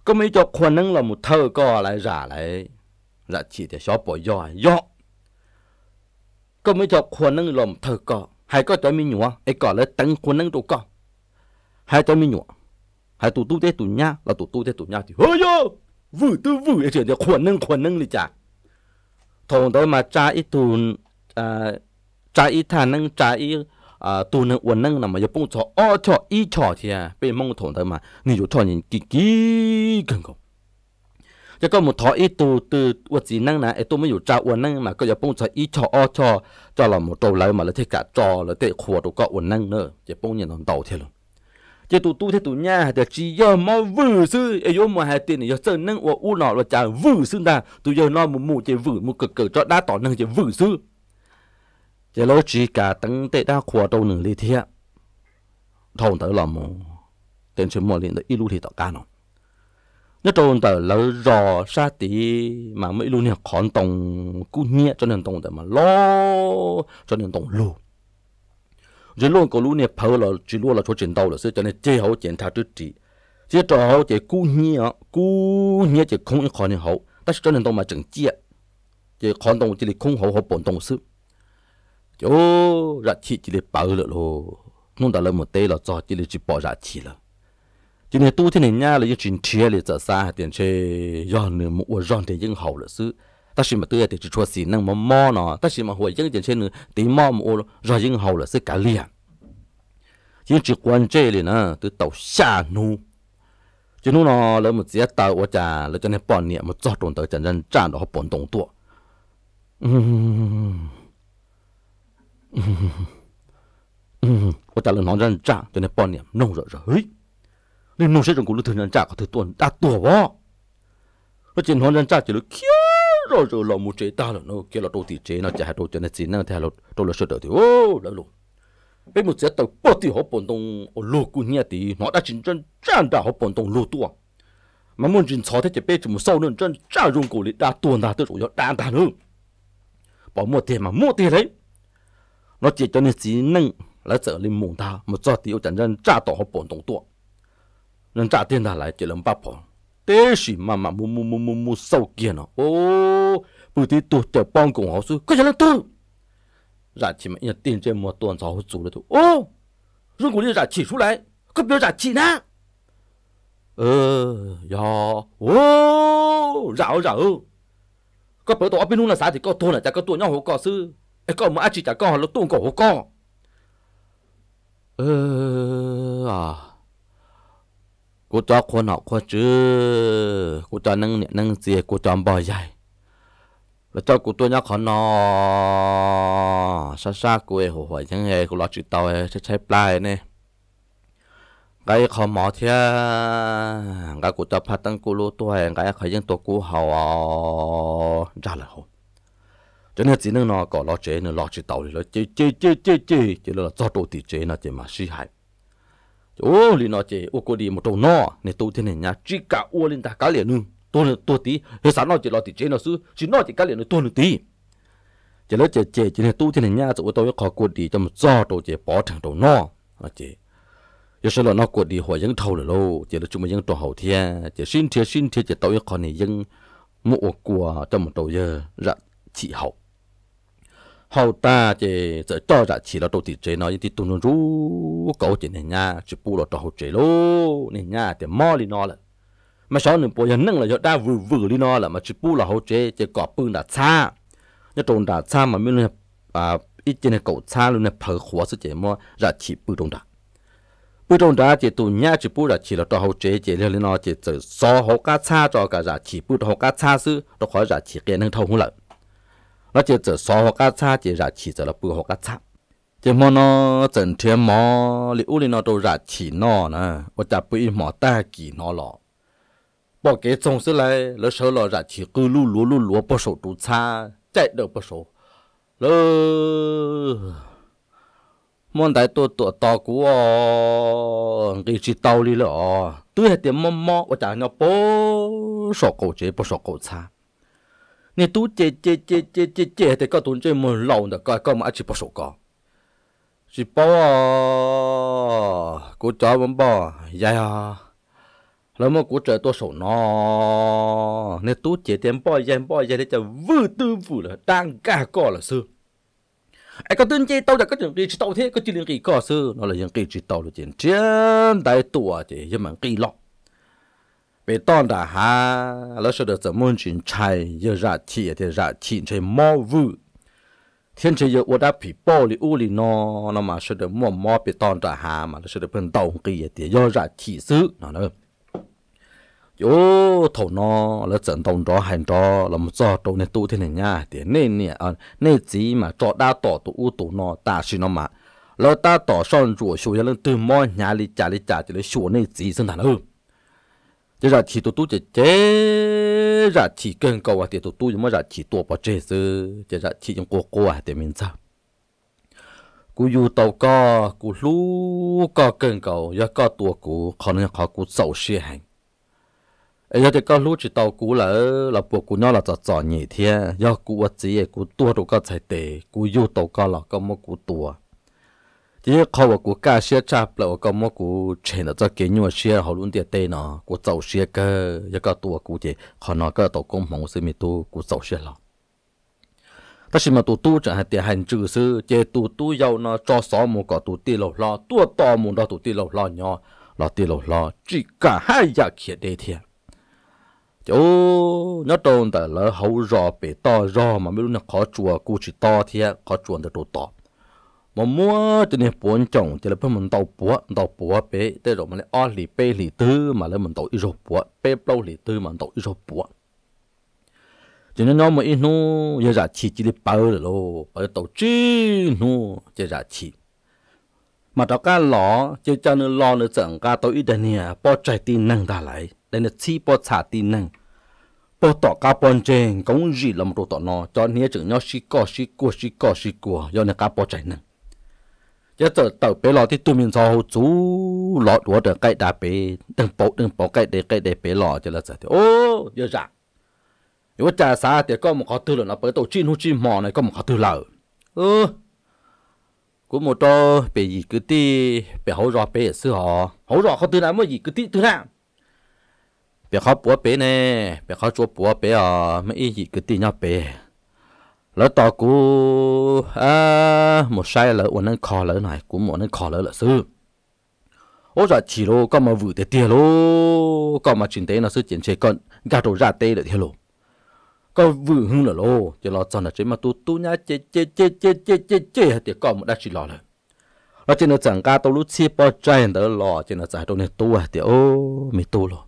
có mấy cho khuôn nâng là một thơ co lại giả lại dạ chỉ để xóa bỏ giò giò có mấy cho khuôn nâng là một thơ co hay có cho mi nhua ấy có là tăng khuôn nâng đồ co hay cho mi nhua hay tụ tu tê tụ nha là tụ tu tê tụ nha thì hơi vô vừa tư vừa chuyện cho khuôn nâng khuôn nâng đi chả thùng đó mà cha ít tuần à cha ít thằng nâng cha ít à tuần nâng uốn nâng là mà giờ bông chọ ô chọ ít chọ thì à bên mông thùng đó mà người chỗ chọ nhìn kì kì gần không cho có một thọ ít tu từ vật gì năng này tôi mới hiểu trao uốn năng mà giờ bông chọ ít chọ ô chọ cho là một trâu lấy mà là thế cả trò là thế khua đồ có uốn năng nữa giờ bông nhìn thằng đầu thế luôn chỉ tụ tu thế tụ nhà thì chỉ giờ mà vừa sư ấy vô mà hai tiền giờ sơn nâng của u nọ là chả vừa sư ta tụ giờ nó một mù chỉ vừa một cực cực cho đá tỏ nâng chỉ vừa sư chỉ lo chỉ cả tăng tệ đa khóa đầu nửa lý thiệp, thôn tới là mù tiền chuyện mò liền ít ilu thì tỏ ca nó nhất trôn tới là rò sa tí mà mấy ilu này còn tông cú nhẹ cho nên tông tới mà lo cho nên tông lù 人弄个路呢跑了，只落了出真道了，所以叫你最好检查自己，这最好这过年啊，过年这空一看的好，但是真人都买整件，这看到这里空好好搬东西，就热气这里爆了咯，弄到了没得了，早这里就爆热气了。今天冬天人家了，一整天了，这三天去让你们我让的人好了是。ta chỉ mà tươi thì chỉ cho xì năng mà mò nó ta chỉ mà hồi dân dân trên nữa tí mò mà ô rồi dân hậu là sẽ cả liền nhưng chỉ quan chế này nè từ tàu xa nu chỉ nu nó là một giá tàu ở trà là cho nên bọn niệm mà cho trộn tới chân dân tràn đó bọn tổng tua ở trà là nó dân tràn cho nên bọn niệm nông rồi rồi nên nông sẽ trong cuộc lưu thường dân tràn có thể tuần đã tuổi võ nó chỉ nó dân tràn chỉ là kêu rồi rồi là một chế ta là nó kia là đồ thì chế nó chả hai đồ cho nên chín nó theo là đồ là sơ đồ thì ô là luôn bây một chế tàu bớt thì họ bổn tông ở lô cú nhẹ thì nó đã chính chân chân đã họ bổn tông lô tua mà muốn chính sáu thì chế bên chúng sau nên chân chân dùng cổ lý đã tuôn ra tới rồi đã đã luôn bỏ mua tiền mà mua tiền đấy nó chỉ cho nên chỉ năng là trở lên mùng ta một cho thì chẳng chân trả tổ họ bổn tông tua nên trả tiền ta lại chỉ làm ba bổn tế sĩ mà mà mù mù mù mù mù sâu kia nó ô bữa tí tụt chờ bong cùng họ sư có gì là tôi ra chỉ mà nhận tiền trên một tuần sáu chủ là tôi ô rung của đi ra dạ chỉ xuất lại dạ ờ, dạ, có biểu ra chỉ nè ờ ya ô rạo rạo có biểu tôi ở bên luôn là xã thì có tôi là chả có tôi nhau hồ cò sư ấy có mà chỉ chả có họ lúc tuôn cổ hồ cò ờ à cô cho cô nọ cô cho nâng nâng gì cô cho bò dài là cho cô tôi nhắc họ nọ xa xa cô ấy hồ hoài chẳng hề lo chữ tàu ấy chạy chạy plai cái khó mỏ thế cái cô cho phát tăng cô lô tôi cái khởi dân tôi cô hầu ra là hồ cho nên chỉ nâng nó có lo chế nữa lo chữ tàu thì lo chế chế chế chế chế là cho đồ thì chế là chỉ mà suy hại ô lì nó chỉ ô cô đi một trâu nọ nè tôi thế này nhá, chỉ cả ô lên ta cá liền nương tôi tôi tí hết sáng nó chỉ lo tí chế nó sư chỉ nó chỉ cá liền nương tôi nương tí chỉ lỡ chỉ chỉ chỉ này tôi thế này nhá, chỗ tôi có cô đi cho một do tôi chỉ bỏ thằng trâu nọ nó chỉ giờ sau nó cô đi hồi dân thâu là lâu chỉ là chúng mình dân trâu hậu thiên chỉ xin thiệt xin thiệt chỉ tôi có này dân mua của cho một trâu giờ dạ chỉ hậu hậu ta chỉ sẽ cho ra chỉ là đầu thì chế nó thì tụi nó rú cậu chỉ này nha chỉ bù là đầu chế lô này nha thì mò đi nó là mà sau này bố nhân nâng là do ta vừa vừa đi nó là mà chỉ bù là hậu chế chỉ có bưng đã xa nhớ trồng đã xa mà mình à ít trên này cậu xa luôn này phở khóa sự chế mò ra chỉ bù trồng đã bù trồng đã chỉ tụi nha chỉ bù là chỉ là đầu hậu chế chỉ là nó chỉ chỉ so hậu cá xa cho cả ra chỉ bù hậu cá xa sư đó khỏi ra chỉ cái năng thâu không lợi nó chỉ chỉ so hoặc cá cha chỉ ra chỉ chỉ là bự hoặc cá cha chỉ mà nó 整天 mà li u li nó đâu ra chỉ nó nè và chả bự mà ta chỉ nó lọ bỏ cái trong sự này nó sợ là ra chỉ cứ lu lu lu lu số tu cha chạy đâu bỏ số lơ món đại tổ tổ to của cái chỉ tàu đi lọ tôi hết tiền mò mò và nó bỏ số cổ chế bỏ số cổ 你都这这这这这这的个东西没老的，个个嘛只不手个，是包啊，古找文包呀呀，那么古找多少呢？你都这点包烟包烟的就无都无了，当干过了是。ai có tin chơi tao đã có chuyện gì tao thế có chuyện gì có sư nó là những cái gì tao là chuyện chiến đại tuổi thì nhưng mà kỳ lọ bị tòn đã ha lỡ sợ được môn chuyện chạy giờ ra chi thì ra chi chạy mò vự thiên chỉ giờ uất áp bị bỏ li u li nó nó mà sợ được mò mò bị tòn đã ha mà lỡ sợ được bên tàu kỳ thì giờ ra chi xứ nó nữa yo thầu nó là trận đồng đó hành đó là một do đầu này tu thiên này nha thì nên nè à nên gì mà cho đa tỏ tu u tu nó ta xin nó mà lỡ ta tỏ son rùa xuống lên từ mò nhà li trả li trả thì lấy xuống nên gì sinh thành hơn 这热气都都这这热气更高啊！这都都什么热气多不这是这热气用过过啊！这名字，古有道个古路个更高，也个多古可能考古走些行。哎呀，这个路知道古了，那不古鸟了在早年天，要古我只也古多多个才对，古有道个了，个么古多。thì khó và của cả xe chạp là có một cụ chế nó cho kiến nhau xe họ luôn tiệt tê nó của tàu xe cơ và cái tua cụ thì họ nói cái tàu công mong sư mi tu của tàu xe lọ ta chỉ mà tu tu chẳng hạn tiệt hành chữ sư chế tu tu giàu nó cho xó một có tu tiệt lầu lo tua to một đó tu tiệt lầu lo nhỏ lo tiệt lầu lo chỉ cả hai giả kia đề thiệt Chú nhớ trong tại là hậu rò bị to rò mà biết luôn là khó chùa cú chỉ to thiệt khó chùa được đồ to mà mua cho nên bốn chồng thì là bên mình tàu búa tàu búa bé tới rồi mà lấy o lì bê lì tư mà lấy mình tàu ít rồi búa bê bao lì tư mà tàu ít rồi búa cho nên nó mà ít nó giờ ra chỉ chỉ để bao rồi lo bao tàu chi nó giờ ra chỉ mà tàu cá lò chỉ cho nó lò nó chẳng cá tàu ít đây nha bỏ trái tin năng đã lại đây là chỉ bỏ trái tin năng bỏ tàu cá bón trên cũng gì làm đồ tàu nó cho nên chừng nó xí cò xí cua xí cò xí cua do nó cá bỏ trái năng giờ tớ tớ bé lọ thì tụi mình sao chú lọ đùa được cái đá bé đừng bỏ đừng bỏ cái để cái để bé lọ cho là sao thì ô giờ rằng nếu cha xa thì có một khó tư là nó bởi tổ chim hút chim mò này có một khó tư lợ ừ của một trò bé gì cứ ti bé hậu rọ bé sư họ hậu rọ khó tư nào mới gì cứ ti tư nào bé khó búa bé nè bé khó chúa búa bé à mấy gì cứ ti nhau bé lỡ tỏ cú à, một sai lỡ uốn nên khó lỡ này cũng muốn nên khó lỡ là sư ô giờ chỉ lô có mà vừa tiền lô có mà chuyển tế nó sư chuyển chế cận gà đồ ra tê được theo lô có vừa hưng là lô chỉ lo chọn là chế mà tu tu nhá chế chế chế chế chế chế chế thì có một đã chỉ lo rồi nó chỉ nó chẳng ca tao lúc chia bao trai đỡ lò chỉ nó giải đâu này tu à thì ô mi tu rồi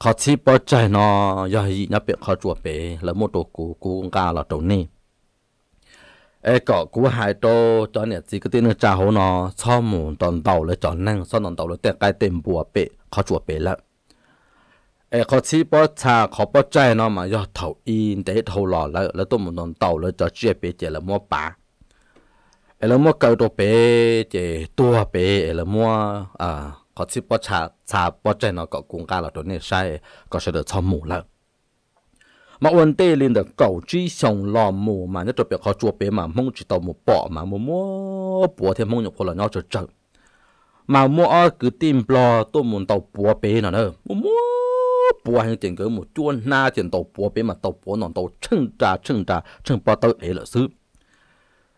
เขาชี้ปอใจนอยาหีนับเป็นเขาจวบเป๋แล้วมตัวกูกูกาละตรงนี้เอก็กูหายโตตอนเนี่ยจีก็ตีนจ้าหัวนอชอบหมนตอนเต่าเลยจอนนั่งซ่อนตอนเต่าเลยแต่กลยเต็มบัวเปะเขาจวบเป๋แล้วเอ๋ขาชี้ปอชาเขาปอใจนอมายอดเท่าอินแต่เท่าหล่อแล้วแล้วตัวหมนตอนเต่าเลยจอเจี๊ยเป๋เจแล้วมัวป่าเอแล้วมัวเกาตัวเป๋เจตัวเป๋เอแล้วมัวอ่า có chỉ bớt chả chả bớt chạy nó có cung cao là đồ này sai có sẽ được cho mù lợ mà ổn tê lên được cầu chi xong lò mù mà nhất biệt họ chua bế mà mong chỉ tàu một bỏ mà mù mua bỏ thêm mong nhập khổ là nhau chờ chờ mà mua cứ tìm bò tôi muốn tàu bỏ bế nó nữa mù mua bỏ hàng tiền cứ một chuôn na tiền tàu bỏ bế mà tàu bỏ nó tàu chưng trà chưng trà chưng bỏ tàu ấy là xứ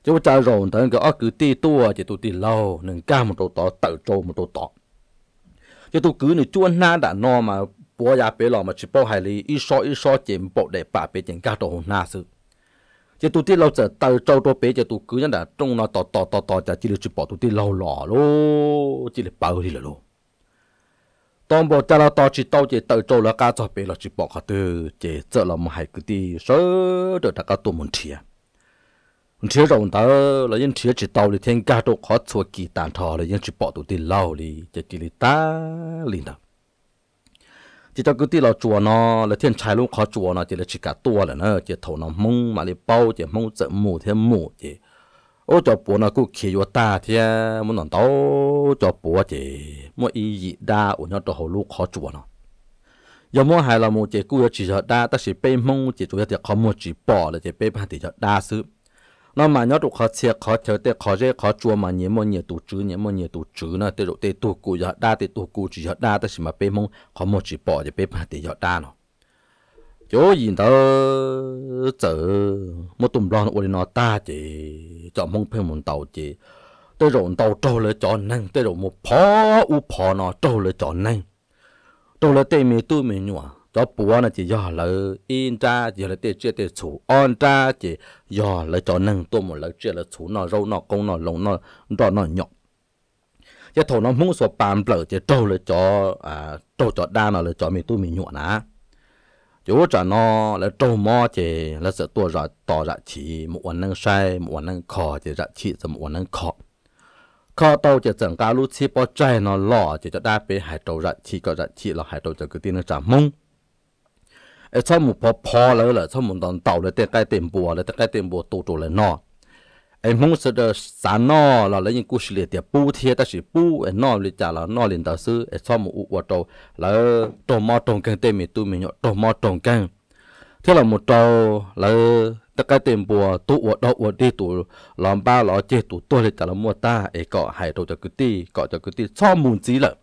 chú cha rồi tới cái ở cứ tì tua chỉ tụ tì lâu nên ca một tổ tỏ tự trâu một tổ tỏ จะตัวกูนี่จวนหน้าด่านอมาปัวยาเปลอมาชิปเปหายลีอีซออีซอเจมปอดดป่าเปจังกาตหน้าซะตัวที่เราจะตเจ้าตัวเปจะตัวกูนั่นด่าตรงนอต่อต่อต่อต่อจะจิลจิบตัวที่เราหล่อโลจิลเปาที่ละโลตอนบอกจะเราต่อชิโตเจตจแล้วกาจะเปเราจิบอกเขาตตอเจเจอเราไม่ให้กูดีเสือเดี๋ทวถ้ากตัวมันเทีย chế rộng ta là những chế chỉ tàu thì thiên ca độ khó chua kỳ tàn thọ là những chỉ bỏ tụ tiền lao đi, chỉ chỉ là ta liền đó chỉ cho cứ tiền lao chùa nó là thiên trái luôn khó chùa nó chỉ là chỉ cả tua là nó chỉ thầu nó mông mà lại bao chỉ mông sợ mù thế mù chỉ ô cho bố nó cứ khi vô ta thì muốn nói đâu cho bố chỉ muốn ý gì đa ổn nó cho hồ lúc khó chùa nó giờ mua hai là một chỉ cứ chỉ cho đa ta chỉ bê mông chỉ chủ yếu thì khó mua chỉ bỏ là chỉ bê hàng thì cho đa sự nó mà nhớ tụ khó chia khó chờ tê khó dễ khó chua mà nhớ mò nhớ tụ chữ nhớ mò nhớ tụ chữ nó tê độ tê tụ cụ giờ đa tê tụ cụ chỉ giờ đa tê xí mà bê mông khó mò chỉ bỏ giờ bê mà tê giờ đa nó chỗ gì đó chở một tụm lo ôi nó ta chỉ cho mông phê mông tàu chỉ tê rộn tàu trâu lỡ cho năng tê rộn một phó u phó nó trâu lỡ cho năng trâu lỡ tê mê tu mê cho bùa nó chỉ dò lỡ in ra giờ là tiền chia tiền chủ on ra chỉ dò lỡ cho nâng tôi một lỡ chia là chủ nó râu nó công nó lông nó rõ nó nhọn cái thổ nó muốn số bàn lỡ chỉ trâu lỡ cho à trâu cho đa nó lỡ cho mình tôi mình nhọn á chú trả nó là trâu mò chỉ là sợ tua ra tỏ ra chỉ một quán nâng sai một quán nâng khò chỉ ra chỉ rồi một quán nâng khò, khó tàu chỉ chẳng cá lúc chỉ bỏ chạy nó lọ chỉ cho đa bé hải trâu ra chỉ có ra chỉ là hải trâu cho cái tiền nó trả mông ไอ้ช่อมพอพอเลยล่ะช่อมตอนเต่าเลยแต่ใกล้เต็มบัวเลยแต่ใกล้เต็มบัวตัวตัวเลยนอไอ้มงสเดสานนอเราเลยยังกูเฉลี่ยเตียปูเทียแต่สิปูไอ้นอเลยจ่าเรานอเรียนต่อซื้อไอ้ช่อมอุวัตโตแล้วตัวมอตรงกันเต็มมีตัวมีเนาะตัวมอตรงกันเท่าเราหมดโตแล้วแต่ใกล้เต็มบัวตัวอวดดอกอวดดีตัวล้อมบ้าล้อเจตัวตัวเลยจ่าเรามัวตาไอ้เกาะหายตัวจากกุฏิเกาะจากกุฏิช่อมมูลจีเลย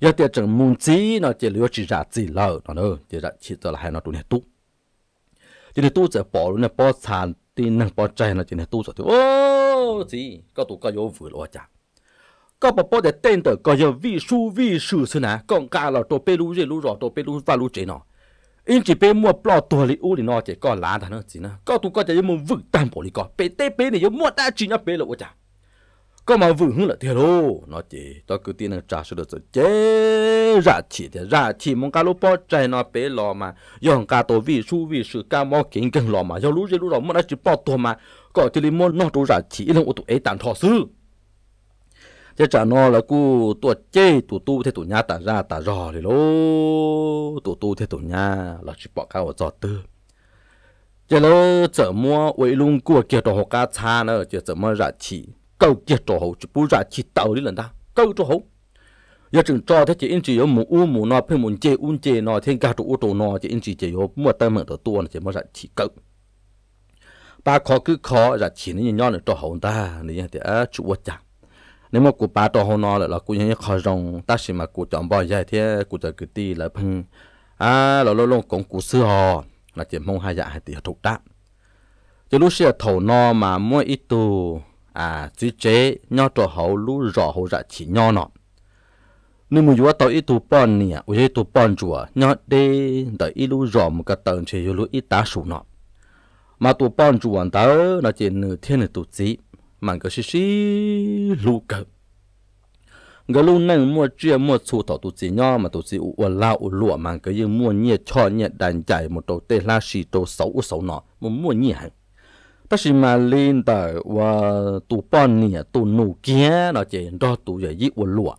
giờ tiệt chẳng muốn chí nó chỉ lựa chỉ ra chỉ lờ nó nữa chỉ ra chỉ cho là hai nó tụi này tu chỉ là tu sẽ bỏ luôn là bỏ sàn tin năng bỏ chạy nó chỉ là tu sẽ tu ô gì có tụ có vô vừa lo chả có bỏ bỏ để tên tờ có giờ vi su vi sử xưa nè còn cả là tổ pelu gì lu rõ tổ pelu và lu chế nó in chỉ bé mua bỏ tổ li u thì nó chỉ có lá thằng nó chỉ nó có tụ có chỉ muốn vững tan bỏ đi có bê tê bé này muốn đã chỉ nó bé là chả có mà vững là thiệt lô nó chỉ tôi cứ tin là trả sự được rồi chế ra chỉ thì ra chỉ mong cá lô bỏ chạy nó bé lò mà dòng cá tổ vị su vi sự cá mò kinh kinh lò mà do lũ gì lũ đó mà nó chỉ bỏ tổ mà có chỉ liên môn nó đâu ra chỉ là ô tụ ấy tàn thọ sư chế trả nó là cu tổ chế tổ tu thế tổ nhà tả ra tả rò thì lô tổ tu thế tổ nhà là chỉ bỏ cá ở giọt tư chế lô trở mua uy lung của kia tổ hồ cá cha nữa chế trở mua ra chỉ câu kia trò hậu chỉ bù ra chỉ tàu đi lần ta câu trò hậu giờ chừng cho thế chỉ anh chỉ có mù u mù nọ phê mù chê un chê nọ thiên ca trụ trụ nọ chỉ in chỉ chỉ có mua tay mượn tờ tuôn chỉ mua ra chỉ câu ba khó cứ khó ra chỉ nên nhon được trò hậu ta nên thì á trụ chả nếu mà cụ ba trò hậu nọ là cụ nhớ khó rong ta chỉ mà cụ chọn bao giờ thế cụ giờ cứ ti là phăng à là lâu lâu cũng cụ xưa họ là chỉ mong hai dạ hai tỷ thuộc đáp cho lúc xưa thầu nọ mà mua ít tu à chữ chế nhau trò hậu lú rõ hậu dạ chỉ nhau nọ nếu mà vừa tàu ít tu bòn nè à, u chế tu bòn chùa nhau đê đợi ít lú rõ một cái tầng chế lú ít tá sủ nọ mà tu bòn chùa ta nó chỉ nửa thiên nửa tu chỉ mà cái xí xí lú cơ cái lú này mua chia mua chủ tàu tu chỉ nhau mà tu chỉ u uẩn lao u lụa mà cái như mua nhẹ cho nhẹ đàn chạy một đầu tê la xì đầu xấu u xấu nọ mà mua nhẹ hẳn bác sĩ mà lên tờ và tụ bọn nè tụ nụ kia nó chỉ cho tụ giải dị của lụa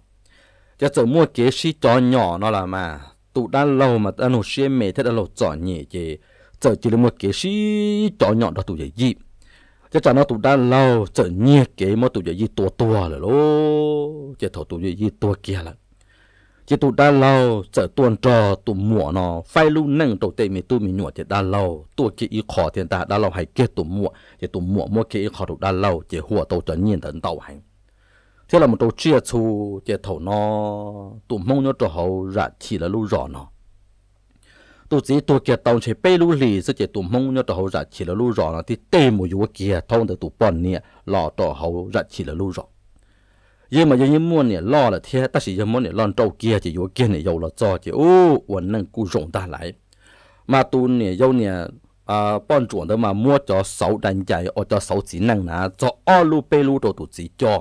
cho giờ mua kế sĩ cho nhỏ nó là mà tụ đã lâu mà ta nụ xe mẹ thế đã lâu chọn nhỉ chỉ giờ chỉ là mua kế sĩ cho nhỏ đó tụ giải dị cho cho nó tụ đã lâu chọn nhỉ kế mà tụ giải dị tua tua rồi lô chỉ thầu tụ giải dị tua kia là chỉ tụ đa lâu sợ tuôn trò tụ mùa nó phai lu nâng tổ tệ mi tu mi nhụa chỉ đa lâu tụ chỉ ý khó thiên ta đa lâu hay kết tụ mùa chỉ tụ mùa mua kia ý khó tụ đa lâu chỉ hùa tổ cho nhiên thần tàu hành thế là một tổ chia chu chỉ thầu nó tụ mong nhớ trò hầu rạ chỉ là lu rõ nó tụ chỉ tụ kia tàu chỉ bê lu lì sẽ chỉ tụ mong nhớ trò hầu rạ chỉ là lu rõ nó thì tê mùi kia thông được tụ bọn nè lò trò hầu rạ chỉ là lu rõ ยี่มายยี่ม้วนเนี่ยล่อละเทียแต่สิยังม้วนเนี่ยล่อนเจ้าเกียจะอยู่เกียเนี่ยยาวละจอจะโอ้วันนั้นกูส่งตาไหลมาตูนเนี่ยยาวเนี่ยอ่าป้อนจวนเดมามัวจอเสาดันใจออจอเสาสีนั่งหนาจออ้อลูเปลูโตตุสีจอ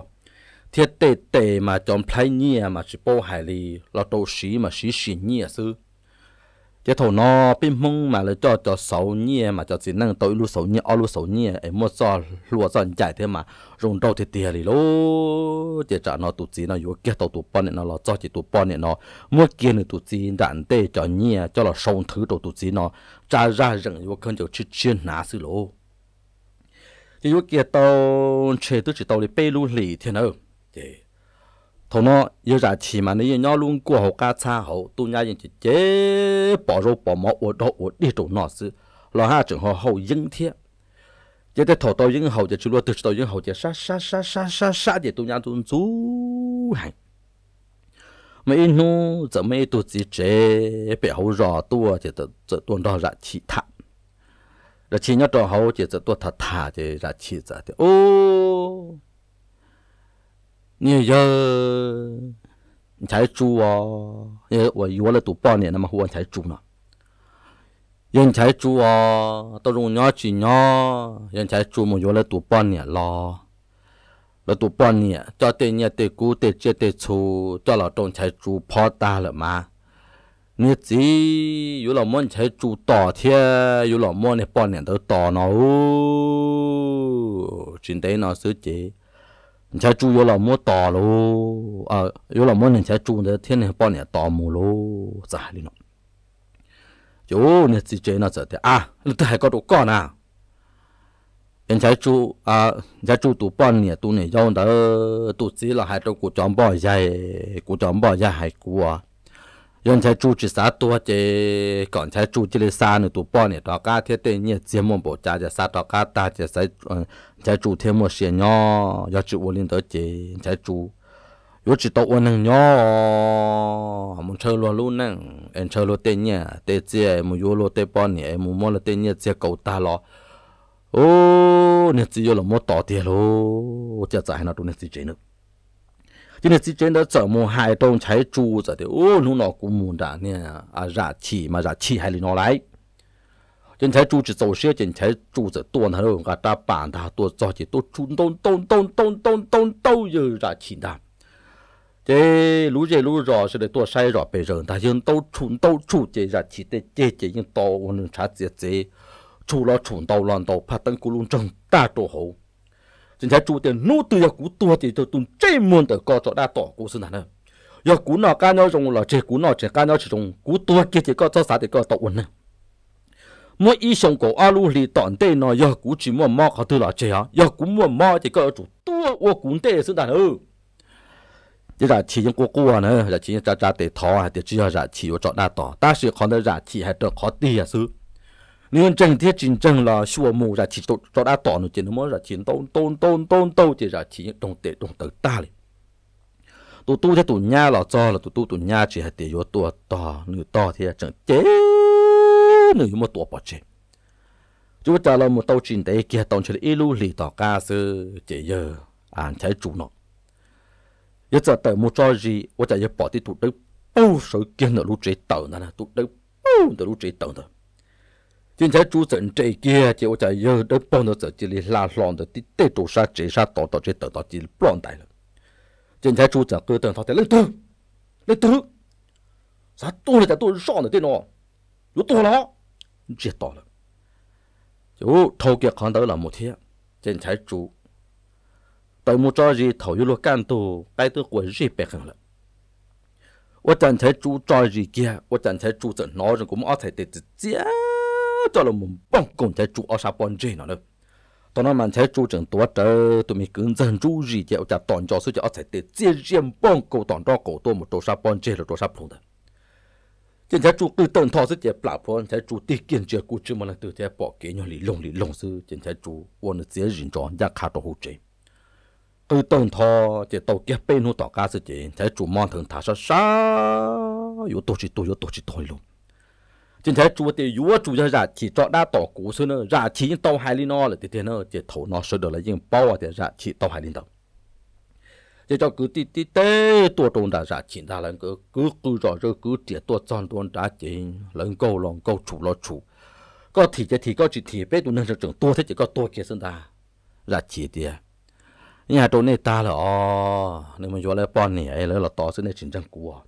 เทียเตเตมาจอมไพรเนี่ยมาชิโป้หายลีเราโตสีมาสีสีเนี่ยซื้อ chế thổ nó bên mông mà lại cho cho sầu nhẹ mà cho chỉ năng tối lu sầu nhẹ lu sầu nhẹ em mua cho lúa cho chạy thế mà rung đầu thì tiền lì lô chế trả nó tụt chỉ nó yếu kia tàu tụt này nó lo cho chỉ tụt này nó mua kia nữa tụt chỉ đạn tê cho nhẹ cho là sông thứ đầu tụt chỉ nó trả ra rừng yếu cần cho chích chuyên ná xử lô chỉ yếu kia tàu chế tôi chỉ tàu đi bê lu lì thế nào chế 同么有啥起嘛？你要弄过后加餐后，都伢人就这包肉包毛，我到我这种那是，然后正好好阴天，也得头到阴后就去了，得到阴后就杀杀杀杀杀杀的都伢都做还。mấy nu giờ mấy tu chỉ chế bé hậu rò tua chỉ tự tự tuôn đó ra chỉ thả ra chỉ nhau đó hậu chỉ tự tuôn thả thả chỉ ra chỉ ra thì ô 你要才住哦，因为我我了读半年了嘛，我才住呢。人才住哦，到时候鸟几鸟，人才住嘛，我了读半年了，了读半年，到对年对姑对姐对处，到了中才住跑大了嘛。你只有老么你才住大天，有老么你半年都大了哦，真得那手机。人家猪有老么大喽，啊，有老么人家猪的天天帮人大母喽，咋的呢？有你自己那咋的啊？你都还搞多搞呢？人家猪啊，人家猪都帮你，都你要的，都只了还都古装包一下，古装包一下还古啊。人才住只啥多的，刚才住这里啥呢？都帮你到家天对你节目不加的啥到家大的啥嗯，trái chủ thêm một xe nhỏ do chủ vô liên tới chế trái chủ yo chỉ tàu năng nhỏ muốn chơi luôn luôn nè em chơi luôn tên nhá tên chế em muốn yo luôn tên bọn nhỉ em muốn mua là tên nhá chế cầu ta lo ô nè chỉ yo là mua tỏ tiền lo chả giải nào tụi nè chỉ chế nữa chứ nè chỉ chế đó chở mua hai đồng trái chủ rồi thì ô lúc nào cũng muốn đã nè à giả chỉ mà giả chỉ hay là nó lại 人才组织做事，人才组织多难喽！各大板块多着急，都冲、都、都、都、都、都都有热情的。这如热如热是得多晒热被人，他家都冲、都冲着热情的，这这用刀我们产生这除了冲刀乱刀，怕等古龙中大多好。人才注定努都要鼓多，这就从这么的高作大做故事呢。要古脑干孬中了，这古脑这干孬之中，古多给这高做啥的高到稳呢？mua ý xong cổ alu lì tọn tê nó giờ cú chỉ mua mò khó tư là chơi á giờ cú mua mò thì có chủ tua ô cún tê sự đàn ư chỉ là chỉ những cô cô nữa là chỉ những cha cha để thọ hay tê chỉ là chỉ ở chỗ đa tỏ ta sẽ khó nữa là chỉ hay được khó tì à sư nên chân thiết chính chân là xua mù là chỉ chỗ chỗ đa tỏ nữa chỉ nó mới là chỉ tôn tôn tôn tôn tôn chỉ là chỉ đồng tệ đồng tử ta liền tụ tụ thế tụ nhà là cho là tụ tụ tụ nhà chỉ hay để yếu tụ to nửa to thì là chẳng chết นอยู่มาตัวปอเจจู่ว่าจะเรามาตัวจีนแต่เกี่ยตอนเชลีลูลีต่อกาซเจเยออ่านใช้จูนอ一只豆木早起，我在一包的土豆不手跟的路最豆呢，土豆不的路最豆的。今天主人这个就我在有的帮到自己里拉浪的的带多少这啥到到这豆到这乱带了。今天主人各等他的来豆，来豆，啥多了在多上的对喏，有多了。这到了，就头给看到了某天，真才主，白木朝日头一路干到该到过日白很了。我站才主朝日间，我站才主在哪人我们二才得直接到了门帮公才主二啥帮这呢了。ตอนนั้นมันใช้จูจังตัวเจอตัวมีกึ่งจันจูรีเดียวจะตอนจอสุจะเอาใส่เตะเจียนบ้องกูตอนรอกูตัวหมดตัวซาปอนเจหรือตัวซาพงเถอะ chúng ta chú từ tận thọ sẽ chỉ bảo chúng ta chú tiết kiên chế cụ chứ mà là từ thấy bỏ kế nhau lì lông lì lông sư chỉ thấy chủ ôn dễ rình tròn giác khá đồ hỗ trợ từ tận thọ chỉ tàu kia bên hỗ tỏ cá sự chúng ta chú mong thường thả sa sa yếu tổ chỉ tổ yếu tổ chỉ tổ luôn chúng ta chú thì yếu chủ ra ra chỉ cho đa tỏ cụ sư nữa ra à, chỉ tàu hai lì nó là thế thế nữa chỉ thầu nó sơ đồ là những bao thì ra chỉ tàu hai lì đâu giờ cho cứ tí tí tê tua trôn đã ra chín ra lần cứ cứ cứ rõ rồi cứ tiệt tua tròn tròn đã chín lần câu lòng câu chủ lo chủ có thì cái thì có chỉ thì biết tụi nó trưởng tua thế chỉ có tua kia sơn ta ra chỉ tiệt nhà trốn này ta là o nên mà lấy bọn này ấy là to sơn này chính trang của à.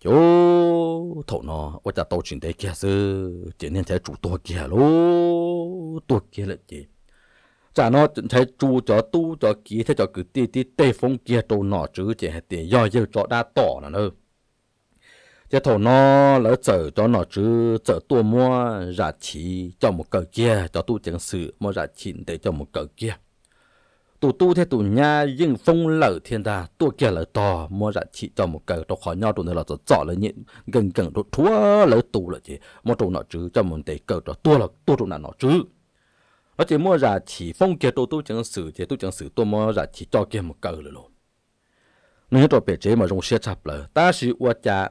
chú nó ôi ta tàu chính thế kia sư chỉ nên thế chủ tua kia lô tua kia là gì chả nó thấy chú cho tu cho ký thế cho cứ tí tí tê phong kia tu nọ chứ chỉ hết tiền do giờ cho đa tỏ là nơ chế thầu nó lỡ chở cho nó chứ chở tua mua giả chỉ cho một cờ kia cho tu chẳng sự mua giả chỉ để cho một cờ kia tu tu thế tu nha nhưng phong lở thiên đà tu kia lở to mua giả chỉ cho một cờ cho khó nhau tu này là cho chọn là nhịn gần gần tụ thua lỡ tu là chỉ mua tu nọ chứ cho một tề cờ cho tu là tu tụ nào nọ chứ 而且莫 ra chỉ phong kia tôi tôi chẳng xử thì tôi chẳng xử tôi mò ra chỉ cho kia một cờ rồi luôn nếu tôi bể chế mà dùng xe chập lờ ta sĩ qua cha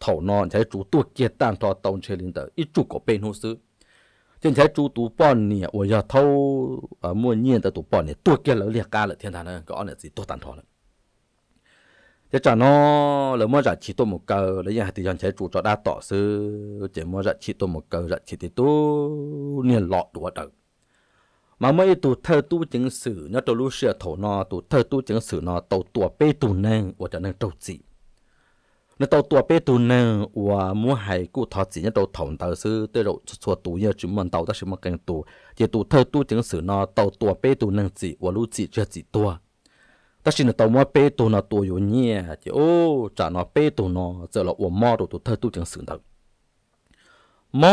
thầu non thấy chú tôi kia tan thọ tông chơi linh tử ít chú có bên hồ sứ trên thấy chú tú bọn nè ở giờ thâu ở mua nhiên ta tú bọn nè tôi kia lỡ liệt ca lỡ thiên thần có anh gì tôi tan thọ lắm thế cho nó lỡ mua ra chỉ tôi một cờ lỡ nhà thì dần thấy chú cho đa tỏ sư chỉ mua ra chỉ tôi một cờ chỉ thì tôi nè lọt đùa đợt mà mấy tụ thơ tu chứng sử nó trâu lú sửa thổ nó tụ thơ tu chứng sử nó tàu tua bê tù nâng và trở nên trâu dị nó tàu tua bê tù nâng và mua hải cụ thọ dị nó tàu thổng tàu sư tới độ chua tù nhớ chúng mình tàu ta chúng mình cần tù chỉ tụ thơ tu chứng sử nó tàu tua bê tù nâng dị và lú dị chưa dị tua ta xin tàu mua bê tù nó tù yếu nhẹ chỉ ô trả nó bê tù nó giờ là ủa mò tụ thơ tu chứng sử đó mò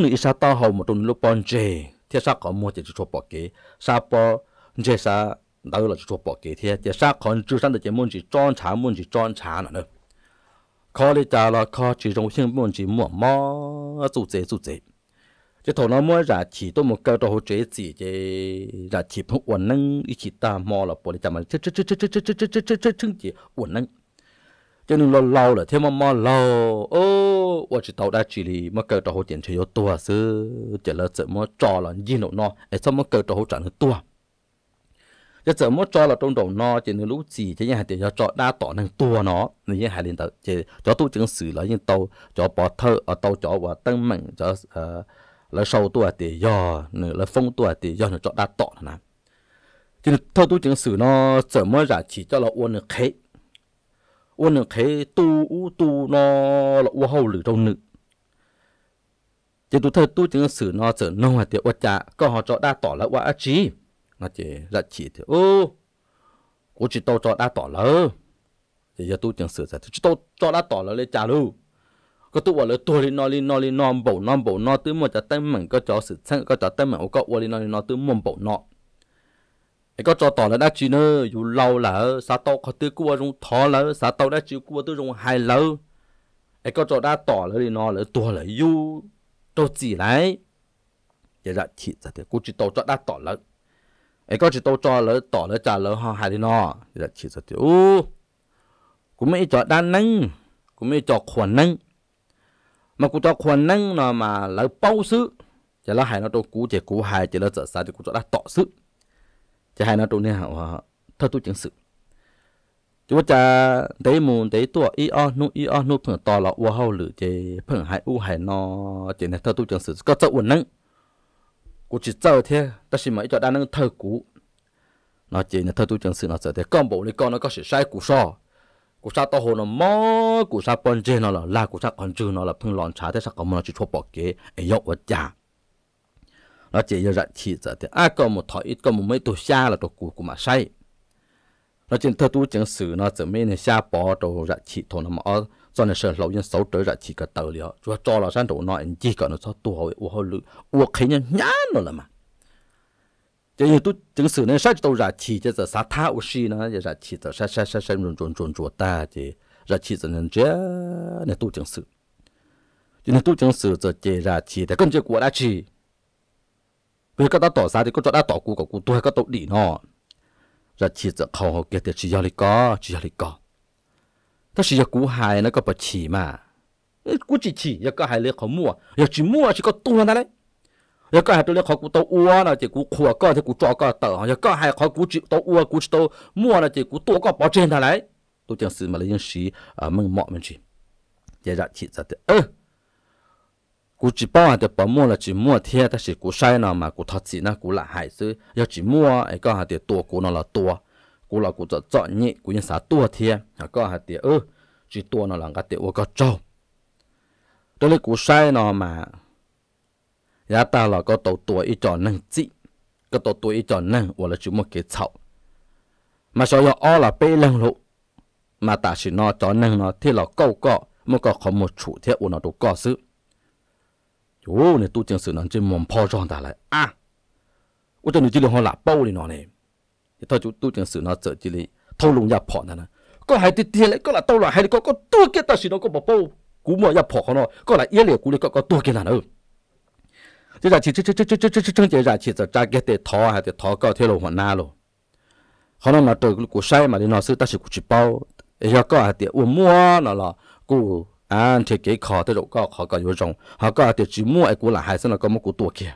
nữ isa tàu hầu một tuần lúc bon chơi thế sao có mua chỉ cho bỏ kế sao bỏ thế sao đâu là cho bỏ kế thế thế sao còn chưa sang được cái môn chỉ trang chả môn chỉ trang chả nữa khó đi trả là khó chỉ trong hiện môn chỉ mua mò số chế số chế chỉ thầu nó mua ra chỉ tôi một câu đồ chế gì chứ ra chỉ phong uẩn năng ý chỉ ta mò là bỏ đi trả mà chứ chứ chứ chứ chứ chứ chứ chứ chứ chứ chứ chứ chứ chứ chứ chứ chứ cho nên lo lâu là thêm mà mà lâu ô và chỉ tàu đã chỉ lì mà cờ tàu hồ tiền chơi tua sư chỉ là chỉ mà trò là gì nọ nọ ấy xong mà cờ tàu hồ trả nó tua giờ chỉ mà trò là trong đầu nó chỉ nên lúc gì chỉ nhà tiền cho trò đa tỏ năng tua nó nên nhà hai lần tàu chỉ cho tôi chứng xử là những tàu cho bỏ thơ ở ờ, tàu cho và tăng mạnh cho là sâu tua thì do nữa là phong tua thì do nó cho đa tỏ nè chỉ thơ tôi chứng xử nó chỉ mà giả chỉ cho là uốn khế uôn nương khế tu u tu nó là u hầu lử trong nữ chỉ tu thơ tu chứng sử nó sợ nó mà tiệt uất chả có họ cho đa tỏ là uất chí nó chỉ là chỉ thì ô cô chỉ tao cho đa tỏ là giờ tu chứng sử ra chỉ tao cho đa tỏ là lấy chả luôn có tu bảo là tu lên nó lên nó lên nó bổ nó bổ nó tứ một cho tay mình có cho sự sang có cho tay mình có uất lên nó lên nó tứ mồm bổ nó ai có cho tỏ là đã chỉ nữa dù lâu là sao tàu có tư cua trong thò là sao tàu đã chịu cua tư trong hai lâu ai có cho đã tỏ là thì nó là tua là yêu đâu chỉ lại giờ ra chỉ ra thì cô chỉ tàu cho đã tỏ là ai có chỉ tàu cho là tỏ là trả lỡ họ hai thì nó giờ ra chỉ ra thì ô cũng mấy cho đa năng cũng mấy cho khoản năng mà cũng cho khoản năng nó mà lỡ bao sự giờ dạ, là hai nó tôi cú chỉ cú hai chỉ là giờ sao thì cũng cho đã tỏ sự จะให้นาตัวเนี่ยว่าถ้าตัวจังสือจู่ว่าจะได้มูลได้ตัวอีอ้อนู่อีอ้อนู่เพิ่งต่อหลอกว่าเขาหรือจะเพิ่งหายอู้หายนอเจนถ้าตัวจังสือก็จะอ้วนนั่งกูจะเจอเท่แต่สิมาอีจอดานั่งเธอกู nó chỉ là thơ tu chân sự nó sẽ thấy con bộ lấy con nó có sự sai củ so củ sa to hồ nó mò củ sa bòn chê nó là la sa còn chư nó là phương lòn chả thế sao có nó chỉ chua bỏ kế ấy dọc vật chả nó chỉ giờ dạy chỉ giờ thì ai có một thỏi ít có một mấy tổ xa là tổ cụ của mà say nó chỉ thơ tu chứng sử nó chỉ mấy này xa bỏ tổ dạy chỉ thôi nó mà ở cho nên sợ lâu nhân xấu tới dạy chỉ cả tờ liền cho cho là sang tổ nó anh chỉ cả nó cho tu hồi u hồi lự u khí nhân nhá nó là mà chỉ như tu chứng sử nên sách tổ dạy chỉ cho giờ sát tha u si nó giờ dạy chỉ giờ sát sát sát sát run run run run ta chỉ dạy chỉ giờ nên chết nên tu chứng sử cho nên tu chứng sử giờ chỉ dạy chỉ thì công việc của đã chỉ bây giờ ta tỏ ra thì có cho đã tỏ cụ của cụ tôi có tụ đi nó ra chỉ giờ khẩu học kia thì chỉ do lý có chỉ do lý có ta chỉ do cụ hài nó có bất chỉ mà cụ chỉ chỉ giờ có hài lấy khẩu mua giờ chỉ mua chỉ có tu ra đấy giờ có hài tôi lấy khẩu cụ tàu ua là chỉ cụ khua có thì cụ cho có tờ giờ có hài khẩu cụ chỉ tàu ua cụ chỉ tàu mua là chỉ cụ tu có bỏ trên thà đấy tôi chẳng sử mà lấy những gì à mừng mọ mình chỉ giờ ra chỉ giờ thì กูจีป้อนจะปอมัวละจีมัวเทียแต่สิกูใช้นอมากูทอดสีนะกูละหายซื้อยาจีมัวไอ้ก็หาเดียตัวกูนอละตัวกูละกูจะเจาะนี่กูยังสาตัวเทียแล้วก็หาเดียเออจีตัวนอหลังก็เดียวก็เจ้าตัวเลยกูใช้นอมายาตาเราก็ตัวตัวอีจอนนั่งจีก็ตัวตัวอีจอนนั่งว่าละจีมัวเกเฉามาชอยอ้อละเป้ลังลุมาตาชินอจอนนั่งนอที่เราเก้าก็มันก็ขโมยฉุเทียอุนอดูก็ซื้อ chú này tu chân sự nó trên mồm po tròn ta lại à ủa cho nên chỉ là họ là bao đi nó này thì thôi chú tu chân sự nó sợ chỉ là thâu lùng nhập phò nó có hai tiền tiền lại có là tao là hay có có tu kia ta nó có bảo bao cú mà nhập phò nó có là yên liệu cú này có có tu kia là nữa chứ là chỉ chứ chứ chứ chứ chứ chứ chứ chứ chứ là chỉ là cha cái hay tiền thọ có theo lùng hoàn na luôn họ nó là trời của sai mà đi nó sư ta chỉ bao giờ có hay tiền uống mua nó là của à thì cái khó tới độ có khó có nhiều rồng họ có thì chỉ mua ai cũng là hai nó có một cú tua kia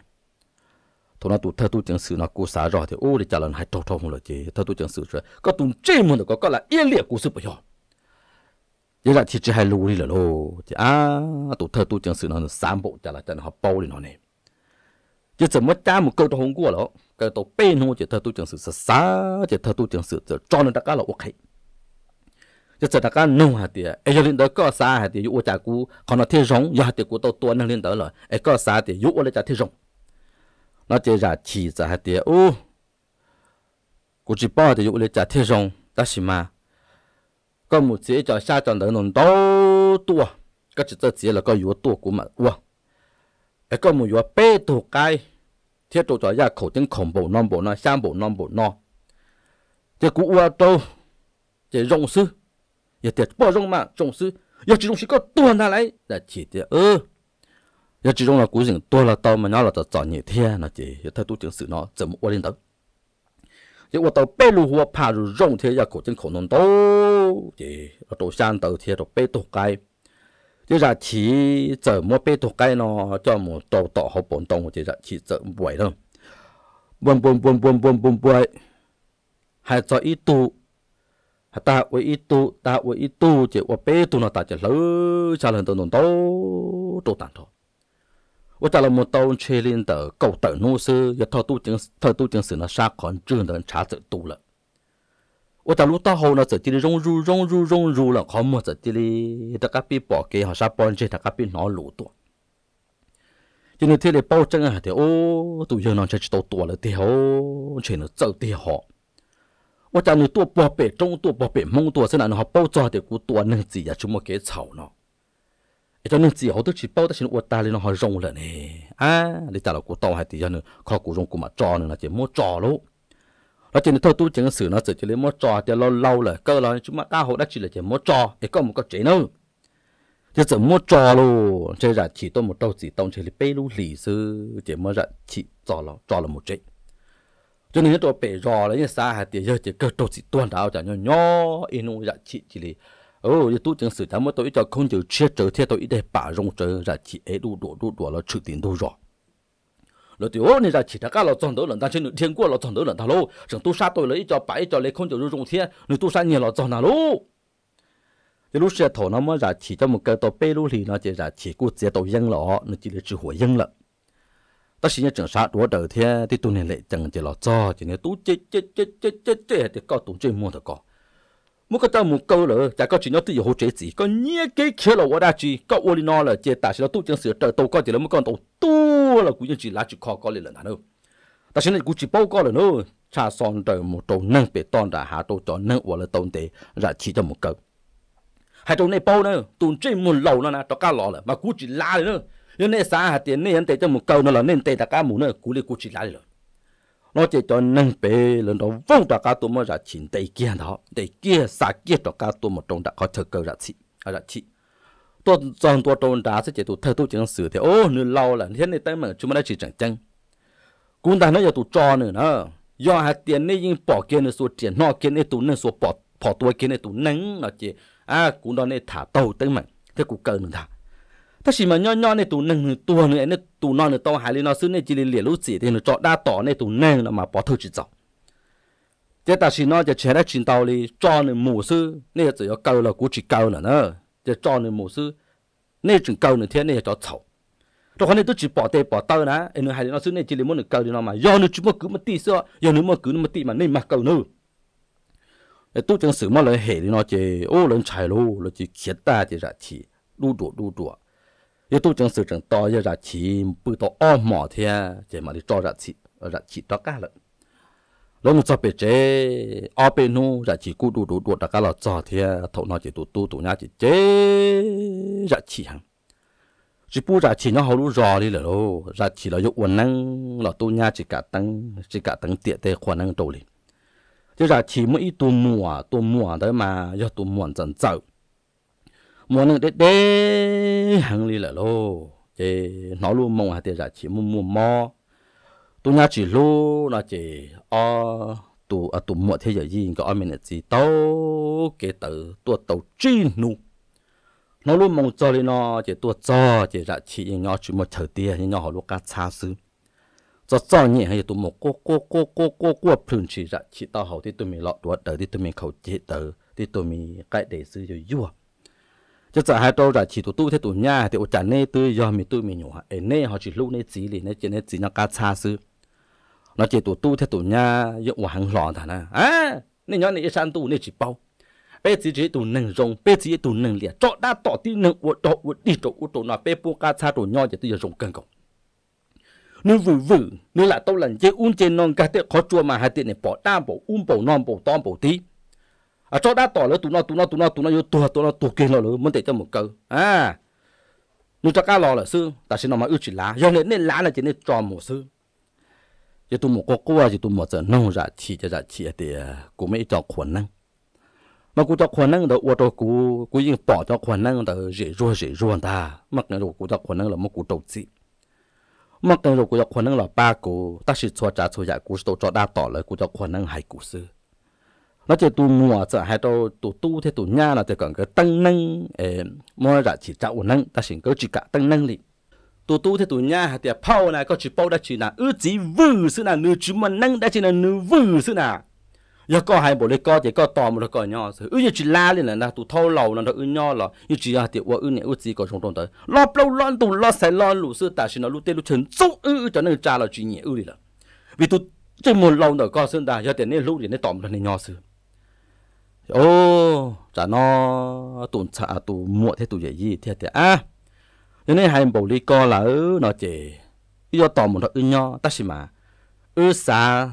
thôi nó tụt thơ tụt tiếng sử nó cú xả rồi thì ô để trả lần hai trâu trâu một lời chứ thơ tụt tiếng sử rồi có tụt chê một có có là yên liệt cú sự bây giờ giờ là thì chỉ hai lù đi là lô thì à tụt thơ tụt tiếng sử nó sám bộ trả là trả họ bao đi nó này chứ chỉ mất cha một câu trong hôm qua đó cái tổ bên nó chỉ thơ tụt tiếng sử sá chỉ thơ tụt tiếng sử cho nó đã cả là ok จะจะตะกันนู่นฮะเดียเอ้ยลินเดอร์ก็ซาฮะเดียยุวจากกูขอนอเที่ยงยาเดียกูตัวตัวนั่งลินเดอร์เลยเอ้ก็ซาเดียยุวเลยจากเที่ยงเราเจอจากฉีจากฮะเดียโอ้กูจีป้อเดียยุเลยจากเที่ยงแต่สิมาก็มุจีจะ下จันเดอร์นนโตตัวก็จะจะเจอแล้วก็ยัวตัวกูมาว้าเอ้ก็มุยัวเป้ตัวไกเที่ยวตัวจอยาเขาจึงข่มบ่นอนบ่นอนช่างบ่นอนบ่นอนเจ้ากูอ้วนโตเจ้ารงซื้อ也得包容嘛，总是也只种是个多拿来来提的，呃，也只种了古人多了到嘛，那了就找你天了的，也太多点事呢，怎么我领导？也我到北路我怕入容天也可真可能到的，我到山到天到北都街，这下起怎么北都街呢？叫么到到好本东，这下起怎么了？蹦蹦蹦蹦蹦蹦蹦，还在一度。ta với ít tu ta với ít tu chỉ qua bé tu nó ta chỉ lỡ cha lần tao nông tao tao tàn thôi và ta là một tàu chơi lên tờ cầu tờ nô sư và thọ tu chứng thọ tu chứng sự nó xa còn chưa đến trả tự tu lợ và ta lúc ta hầu nó chỉ đi rong ru rong ru rong ru là khó mà chỉ đi ta các bị bỏ cái họ sa bọn chơi ta các bị nó lũ tuổi cho nên thế là bao chân à thì ô tụi giờ nó chơi tổ tuổi là thì ô chơi nó chơi thì họ 我讲你多宝贝，中多宝贝，梦多是那好包装的，古多能子呀，就莫给吵呢。一种能子好多去包，但是我带来那好容了呢。啊，你带了古刀还底下呢，靠古容古嘛抓呢，那就莫抓喽。nó chỉ thôi tu chẳng sự nó chỉ lấy mót trò thì lâu lâu là cơ là chúng ta hộ đã chỉ là chỉ mót trò thì có một cái chế đâu chỉ chỉ mót trò luôn chơi ra chỉ tôi một đầu chỉ tông chơi là bê lú lì sư chỉ mới ra chỉ trò là trò là một chế cho nên tôi bể rò đấy xa hạt tiền giờ chỉ cơ tổ chỉ tuần đào chả nhỏ nhỏ inu dạ chị chỉ lì ô ừ, giờ tôi chẳng sử dụng mà tôi cho không chịu chết trở thế tôi để bà rong trở ra chị ấy đủ đủ đủ đủ là trừ tiền đủ rò, rồi thì ô này là chỉ đã các lọ tròn đỡ lần ta trên thiên quốc lọ tròn đỡ lần ta lô chẳng tu sa tôi lấy cho bảy cho lấy không chịu rung thiên nữ tu sa nhiều lo tròn nào lô thì lúc xe thổ nó mới ra chỉ cho một cái tàu bê lô thì nó chỉ giả chỉ cô chế tàu dân lọ nó chỉ là chỉ hủa dân lợn ta xin chẳng sát đũa đầu thế thì tôi nên lại chẳng chỉ là cho chỉ nên tu chết chết chết chết chết chết thì có tu chơi mua được có muốn cái tao muốn câu lỡ chả có chuyện nó tự hỗ trợ gì có nhớ cái kia là quá đa chi có ô li nó là chế ta sẽ là tu chẳng sửa trợ tàu có chỉ là muốn con tàu tu là cũng như chỉ là chỉ khó có liền là đâu ta xin là cũng chỉ bao có là nữa cha son trời một tàu nâng bị ton đã hạ tàu cho nâng hoặc là tàu để ra chỉ cho một câu hai tàu này bao nữa tu chơi một lâu nữa nè cho cá lò là mà cũng chỉ là nữa nên nè xã hạt tiền nè anh tệ cho một câu nó là nên tệ ta cá mù nó cú li cú chỉ lại rồi nó chỉ cho nâng bề lần đó vong ta cá tụi mà ra chín tệ kia đó tệ kia xã kia đó cá tụi mà trong đã có thợ cơ ra chị ra chị tôi chọn tôi trong đá sẽ chỉ tụi thợ tôi chỉ đang sửa thế ô nửa lâu là thế này tay mà chúng ta chỉ chẳng chăng cũng ta nó giờ tụi cho nữa nữa do hạt tiền nè yin bỏ kia nữa số tiền nó kia nè tụi nè số bỏ bỏ tôi kia nè tụi nâng nó chỉ à cũng đó nè thả tàu tới mình thế cũng cần nữa thả các chỉ mà nho nho này tủ nâng tù nữa này tủ non nữa to hải lên nó xứ này chỉ lên lìa lút chỉ thì nó chọn đa tỏ này tủ nâng là mà bỏ thử chỉ dọc thế ta chỉ nói cho chế ra chuyện tàu đi cho nên mù sư nên chỉ có câu là cũng chỉ câu nữa nữa để cho nên mù sư nên chỉ câu nữa thế nên cho chậu rồi này tôi chỉ bỏ tay bỏ tơ nè em nói hai nó xứ này chỉ lên muốn câu đi nó mà do nó chỉ mất cứ một tí xưa do nó mất cứ một tí mà nên mà câu nữa tôi chẳng xử mà lời hệ đi nó chỉ ô lần chạy lô rồi chỉ khiến ta chỉ ra chỉ đu đùa đu đùa yêu tu sự to, yêu ra chỉ to mỏ chỉ chỉ, chỉ chỉ chỉ chỉ chỉ, chỉ chỉ mà đi cả cả lận, cho bé nu thấu tu tu tu nó hầu lũ rò đi lận, đâu ra chỉ là dụng quần năng là tu nha chỉ cả tăng chỉ cả tăng tiệt tê khoa năng đồ liền chứ ra chỉ mỗi tu mùa tu mùa tới mà do tu mùa dần dần mua nó đế đế hàng li là lô chế nó luôn mong hạt tiền giả chỉ mua mua mò tôi nhà chỉ lô là chế o tụ à tụ mua thế giới gì có mình là gì tàu cái tàu tụ tàu chín nu nó luôn mong cho lên nó chế tụ cho chế giả chỉ nhỏ chỉ một thời tiền nhỏ họ lúc cá xa xứ cho cho nhẹ hay tụ một cô cô cô cô cô cô phun chỉ giả chỉ tàu hậu thì tụi mình lọt đuổi tới thì tụi mình khẩu chế tới thì tụi mình cái để cho dụng chứ giờ hai tôi là chỉ tụi tôi thế tụi nhà thì ở chả nê tôi do mình tôi mình nhỏ em nê họ chỉ lúc nê chỉ liền nê chỉ nê chỉ nó cá xa xứ nó chỉ tụi tôi thế tụi nhà yêu hoàng lọ thà na, à nê nhỏ nê sang tụ nê chỉ bao bé chỉ chỉ tụi nâng rồng bé chỉ tụi nâng liệt cho đã tỏ tin nâng uất tỏ uất đi tỏ uất tỏ nó bé bu cá xa tụi nhỏ chỉ tôi rồng cần cổng nếu vử vử nếu là tôi lần chơi uống chơi non cá tết khó chua mà hai tiền này bỏ đa bỏ uống um, bỏ non bỏ to bỏ tí à cho đã tỏ lỡ tụi nó tụi nó tụi nó tụi nó vô tụi tụi nó tụi kia nó lỡ muốn để cho một câu à nu cho cá lò là sư ta xin nó mà ước chỉ lá do nên nên lá là chỉ nên cho một sư giờ tụi một cô cô thì à, tụi một giờ nông ra dạ chỉ cho ra dạ chỉ thì à, cũng mấy cho khuẩn năng mà cũng cho khuẩn năng đó ô tô cũng cũng yên bỏ cho khuẩn năng đó dễ rua dễ rua ta mặc cái rồi cũng cho khuẩn năng là một cụ đầu chỉ mặc cái rồi cũng cho khuẩn năng là ba cụ ta chỉ cho cha cho cha cụ tôi cho đã tỏ lời cũng cho khuẩn năng hai cụ sư nó chỉ tu mùa trở hay đâu tu tu thế tu nha là chỉ còn cái tăng năng em mua ra chỉ trâu năng ta xin có chỉ cả tăng năng đi tu tu thế tu nha hay thì phao này có chỉ phao đã chỉ là ư chỉ vư sự là nữ chỉ mà năng đã chỉ là nữ vư sự là giờ có hai bộ lấy có thì có tò một cái nhỏ sự ư chỉ la lên là na tu thâu lầu là nó ư nhỏ là ư chỉ là thì ư này ư chỉ có trong trong tới lo lâu lo tu lo sai lo lũ sự ta xin nó lũ tê lũ chấn chút ư cho nên cha là chỉ nhẹ ư đi là vì tu chỉ một lâu nữa có sự ta giờ tiền này lũ thì nó tò một là nhỏ sự ô chả nó tụn chả tụ muộn thế tụ dễ gì thế thế à nên này hai bầu lý co là nó chỉ do tò một nó ư nho ta xí mà ư xa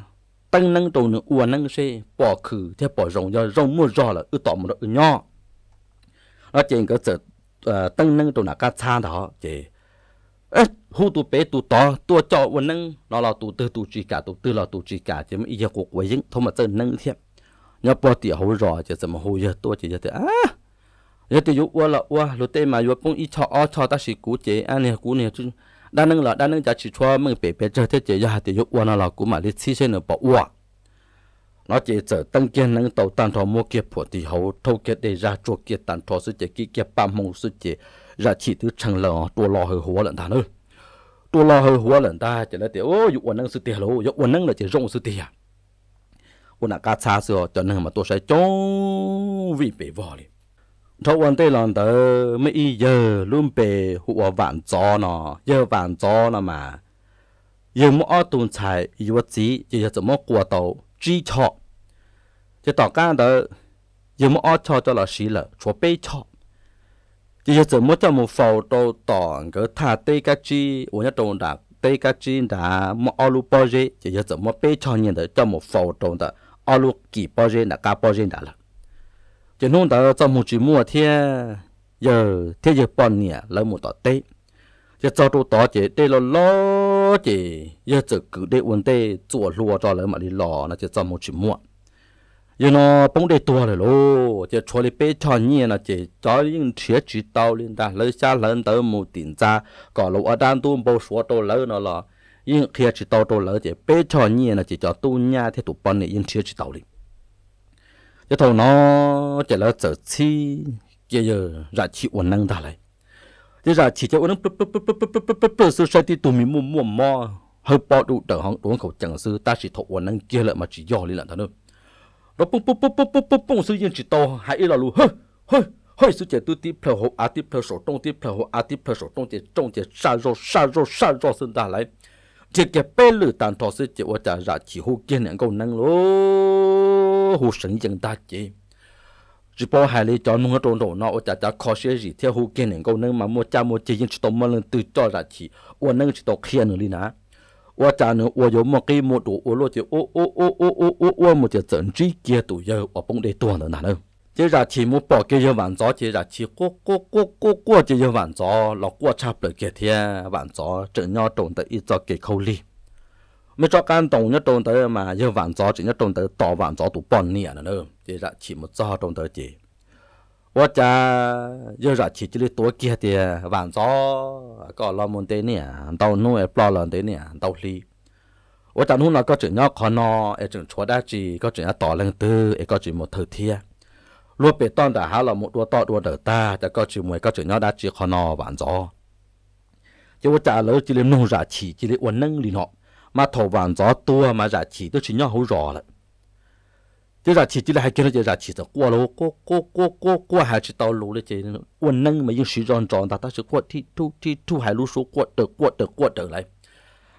tăng năng tồn nữa uổng năng xe bỏ khử thế bỏ rồng do rồng mua rõ là ư tò một nó ư nho nó chỉ có chợ ờ, tăng năng tồn nào cá cha đó chỉ ấy hú tụ bé tụ to tụ cho uổng năng nó là tụ tư tụ chỉ cả tụ tư là tụ chỉ cả chứ mà ý giờ cuộc quấy dính thôi mà năng thiệp nhớ bỏ tỉ hầu rõ chứ 怎么 hầu giờ tôi chỉ giờ thế à giờ thì dục qua là qua lúc đấy mà dục cũng ít cho ở cho ta chỉ cú chế anh này cú này chứ đa nâng là đa nâng giá chỉ cho mình bé bé cho thế chế giờ thì dục qua nó là cú mà đi xí xe nó bảo qua nó chỉ trở tăng kiến năng đầu tàn thọ mua kia phổ thì hầu thâu kia để ra chuột kia tàn thọ sự chế kia kia ba mông sự chế ra chỉ thứ chẳng là tua lo hơi hóa lận ta nữa tua lo hơi hóa lận ta chỉ là tiểu ô dục quần năng sự tiền lỗ dục quần năng là chỉ rộng sự tiền 我那个叉子哦，就那么多些中位被挖了。thâu ăn tê lòn tớ mấy giờ luôn bề hụa vạn gió nó giờ vạn gió nó mà giờ mua ở tuần chạy yêu chí giờ giờ mua quả tàu chi chọ giờ tỏ cá tớ giờ mua ở cho cho là xí là chúa bê chọ giờ giờ giờ mua cho một phẩu tàu tỏ cái thà tê cá chi uống nhất đồng đặc tê cá chi đã mua ở lu bơ giờ giờ giờ mua bê chọ nhìn cho một phẩu tàu tớ alu ki po je na ka po je da la cho nên ta cho một chỉ mua giờ thế giờ bọn nè là một tọt giờ cho tụ tọt chỉ tê lo lo chỉ giờ chỉ cứ để uốn tê chùa lùa cho lấy mà đi lò nó chỉ cho một chỉ mua giờ nó bông để tua rồi giờ cho lấy bé cho nhẹ nó chỉ cho những chia chỉ tao lên ta lấy xa lên tới một tiền ra còn lỗ ở đan tu bầu số tao lấy nó là 因开始到着了，这白朝年呢，这叫多年，他都帮你因开始到的。一头呢，这了走起，这有热气我能打来，这热气这我能不不不不不不不不不，是晒的多米木木嘛，还包住等行多口讲是，但是头我能接了嘛，只要你了他呢，nó bung bung bung bung bung bung bung sư yên chỉ to hãy là lù hơi hơi hơi sư trẻ tu tí phèo hộ á tí phèo sổ trong tí phèo hộ á tí phèo sổ trong tí trong tí sa rô sa rô sa rô sơn ta lại chỉ cái bé lử tàn thọ sự chỉ ở trả ra chỉ hô kia những câu năng lô hô sân dân ta chỉ chỉ bỏ hai lấy cho nông trộn trộn nó ở trả trả khó sẽ gì theo hô kia những câu năng mà mua cha mua chỉ những chỉ tôm mà lần từ cho ra chỉ ở năng chỉ tôm kia nữa đi nè ở trả nữa ở chỗ một cái một đồ ở lô chỉ ô ô ô ô ô ô ô một chỉ dẫn chỉ kia tụi giờ ở bông để tuần nữa nè chỉ là chỉ muốn bỏ cái giờ vạn gió chỉ là chỉ cố cố cố cố cố chỉ giờ vạn gió lọ qua chập lại kia thì vạn gió chỉ nhau trộn tới ít cho cái khâu li mới cho can tổng nhất trộn tới mà giờ vạn gió chỉ nhất trộn tới tỏ vạn gió tụ bọn nè nữa chỉ là chỉ một gió trộn tới chỉ và cha giờ là chỉ chỉ tối kia thì vạn gió có lo muốn tới nè tàu nuôi lo lần tới nè tàu li 我当初那个只要看那，哎，只出大事，个只要大人多，哎，个只没头天。lúa bể tòn đã há là một đua to đua đỡ đã có chữ mười có chữ nhỏ đã chữ khó bản gió chứ vợ trả lỡ chỉ lấy nông giả chỉ chỉ lấy uốn nâng liền mà thầu bản gió tua mà giả chỉ tôi chỉ nhỏ hấu rõ lại chứ chỉ chỉ là hai cái nó giả chỉ là qua lô qua qua qua qua qua hai chỉ tàu lũ lấy chỉ uốn nâng mà dùng sử dụng tròn ta ta sẽ qua thi thu thi thu hai lũ số qua được qua được qua được lại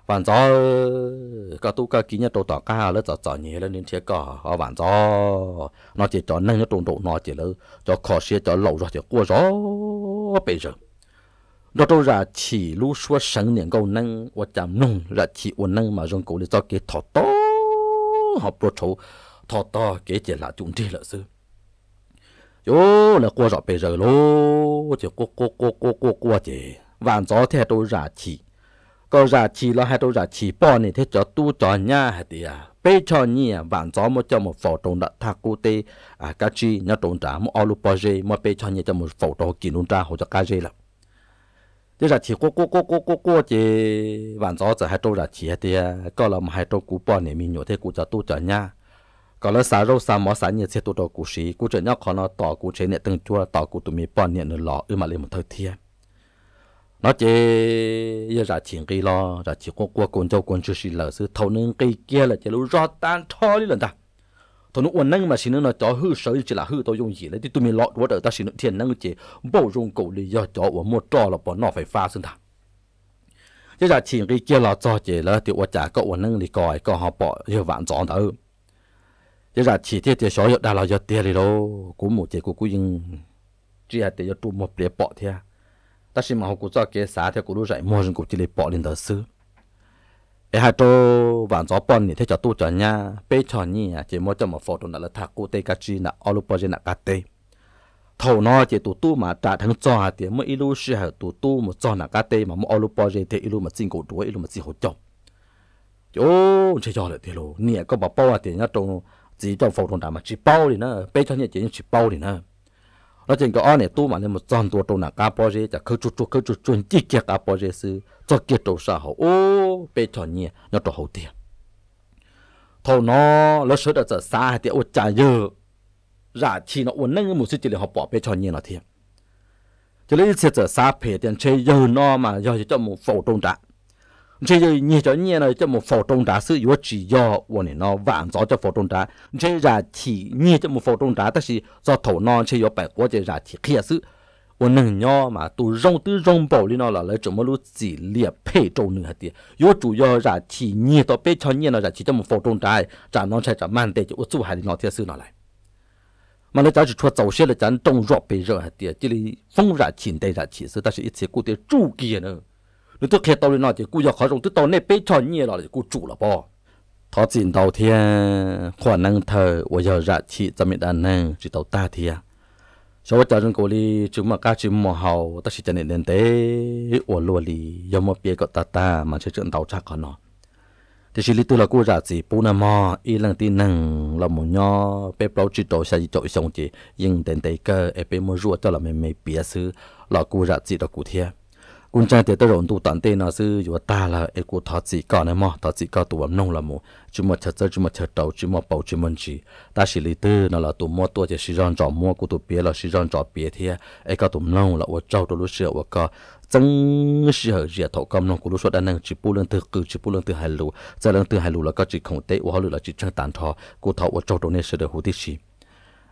bạn gió cả tu cả kia nhà tổ tỏ cả là tỏ tỏ nhỉ nên thế cả họ bạn gió nó chỉ cho năng nó trộn trộn nó chỉ là cho khó xe cho lẩu rồi thì qua gió bây giờ nó đâu ra chỉ lu xua sáng niệm câu năng và chạm nung ra chỉ uốn năng mà dùng cổ để cái thọ to họ pro thấu thọ to cái chỉ là chúng đi là sư yo là qua rõ bây giờ lô chỉ qua qua qua qua qua qua chỉ vạn gió theo đâu ra chỉ có giả chỉ là hai đâu giả chỉ bò này thế cho tu cho nha hay thì à bây cho nhỉ bạn à? gió một cho một phổ trồng đã thắc cụ tê à cá chi nhá trồng trả một alu bò dê mà bây cho nhỉ cho một phổ trồng kỳ nôn trả hỗ trợ cá dê là thế giả chỉ cố cố cố cố cố cố chỉ bạn gió giờ hai đâu giả chỉ thì à? có là một hai đâu cụ bò này mình nhớ thế cụ cho tu cho nha có là xả rau xả mỏ xả nhiệt xe tu đồ cụ sĩ cụ cho nhau khó nó tỏ cụ chế nè từng chua tỏ cụ tụi mình bò này nó lọ ư mà lên một thời thiên nó chỉ giờ ra chuyện cái lo ra chuyện có qua con cháu con chú xí lỡ sư thâu nương cây kia là chỉ lúc rõ tan cho đi lần ta thâu nương uẩn năng mà xin nó cho hư sở chỉ là hư tôi dùng gì đấy thì tôi mới lọt quá đỡ ta xin nương thiên năng chỉ bổ dùng cổ đi do cho uẩn một trò là bọn nó phải pha sinh ta giờ ra chuyện cái kia là cho chỉ là thì uẩn trả có uẩn năng đi coi có họ bỏ như vạn gió ta giờ ra chỉ thế thì sói giờ đã là giờ tiền đi đâu cũng một chỉ của cũng chỉ là để cho tụi một để bỏ thế ta xin mà học cụ cho kế xã theo cụ lúa dạy mua rừng cụ chỉ lấy bỏ lên tờ sư ai hai trâu vạn gió bọn thì thế cho tu cho nha bê cho nhỉ chỉ mua cho một phò đồ là thạc cụ tê cá chi là olu bò trên là cá tê thầu nó chỉ tu tu mà trả thằng cho hạt tiền mới ilu sư hạt tu tu một cho là cá tê mà mua olu bò trên thì ilu mà xin cụ đuổi ilu mà xin hỗ trợ chỗ chỉ cho là thế luôn nè có bảo bao à tiền nhá trâu chỉ cho phò đồ nào mà chỉ bao thì nó bê cho nhỉ chỉ chỉ bao thì nó nó chỉ có anh tu mà nên một trăm tuổi tu nào cá bao giờ chả khâu chút chút khâu chút chút chỉ kia cá bao giờ sư cho kia trụ sa hậu ô bê cho nhỉ nó trụ hậu tiền thầu nó nó sửa được chả xa thì ô chả dơ ra chỉ nó uốn nâng một số chỉ là họ bỏ bê cho nhỉ nó thiệt cho nên sẽ chả xa phê tiền chơi dơ nó mà giờ chỉ cho một phổ tôn trạng chỉ giờ nhìn cho nhiên này cho một phổ trung đá sự yếu chỉ do của bọn nó vạn gió cho phổ trông đá chỉ là chỉ nhìn cho một phổ trung đá ta chỉ do thổ non chỉ yếu bảy quốc chỉ là chỉ kia sự của nâng nhau mà tu rong tu rong bảo lý nó là lấy chúng mà lúc chỉ liệt phê trâu nữa thì yếu chủ yếu là chỉ nhìn to bê cho nhiên là chỉ cho một phổ trung đá trả nó sẽ trả man để cho út chủ hải nó thiết sự nó lại mà nó chỉ cho tàu xe là chẳng trông rọp bê rợ thì chỉ là phong ra chỉ đây ra chỉ sự ta sẽ ít sẽ cụ thể chủ kia nữa nếu tôi khéo tao lên nói thì cú giờ khó trong tôi tao nè bế cho nhẹ là thì cú chủ là bỏ. thọ tiền đầu thì khả năng thờ và giờ ra chỉ cho mình đàn năng chỉ tàu ta thì à sau đó chúng cô đi chúng mà cá chúng mò hầu ta chỉ cho nên đến tế và luôn đi giờ mà bia có ta ta mà chơi chuyện tàu chắc còn nó thì chỉ lý tôi là cô ra chỉ bù nà mò y lần tin năng là một nho bé bao chỉ tổ sẽ chỗ xong chỉ nhưng đến tế cơ ép bé mua ruột cho là mình mình bia xứ là cô ra chỉ là cụ thiệt un cha thì tôi rộn tụ tận tên nó sư dù ta là ít của thọ chỉ có này mà thọ chỉ có tụ ấm nông là mù một mà chật chỉ một chật đầu chỉ một bầu chỉ một chỉ ta chỉ lý tư nó là tụ mua tua chỉ sử dụng trò mua của tụ bia là sử dụng trò bia thì ấy có tụ nông là ở trâu tụ lúc xưa ở có chân sử hợp dễ thọ công nông của lúc xưa đã năng chỉ bù lên từ cử chỉ bù lên từ hai lù giờ lên từ hai lù là có chỉ không tế của họ là chỉ chân tàn thọ của thọ ở trâu tụ nên sẽ được hữu tích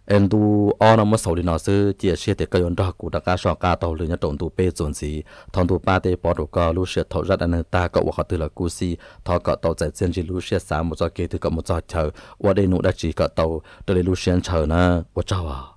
em tu ở nó mới sầu đi nó sư chỉ xe thì cái yon đó cũng đã cả sọ tàu lưới nhà trộn tu pe chuẩn gì thằng tu ba tê bỏ đồ cờ lúc xe thầu ra anh ta cậu hoặc từ là cú si thọ cậu tàu chạy trên chỉ lúc xe sáng một giờ kia từ cậu một giờ chờ qua đây nụ đã chỉ cậu tàu tới đây lúc xe chờ na qua chào à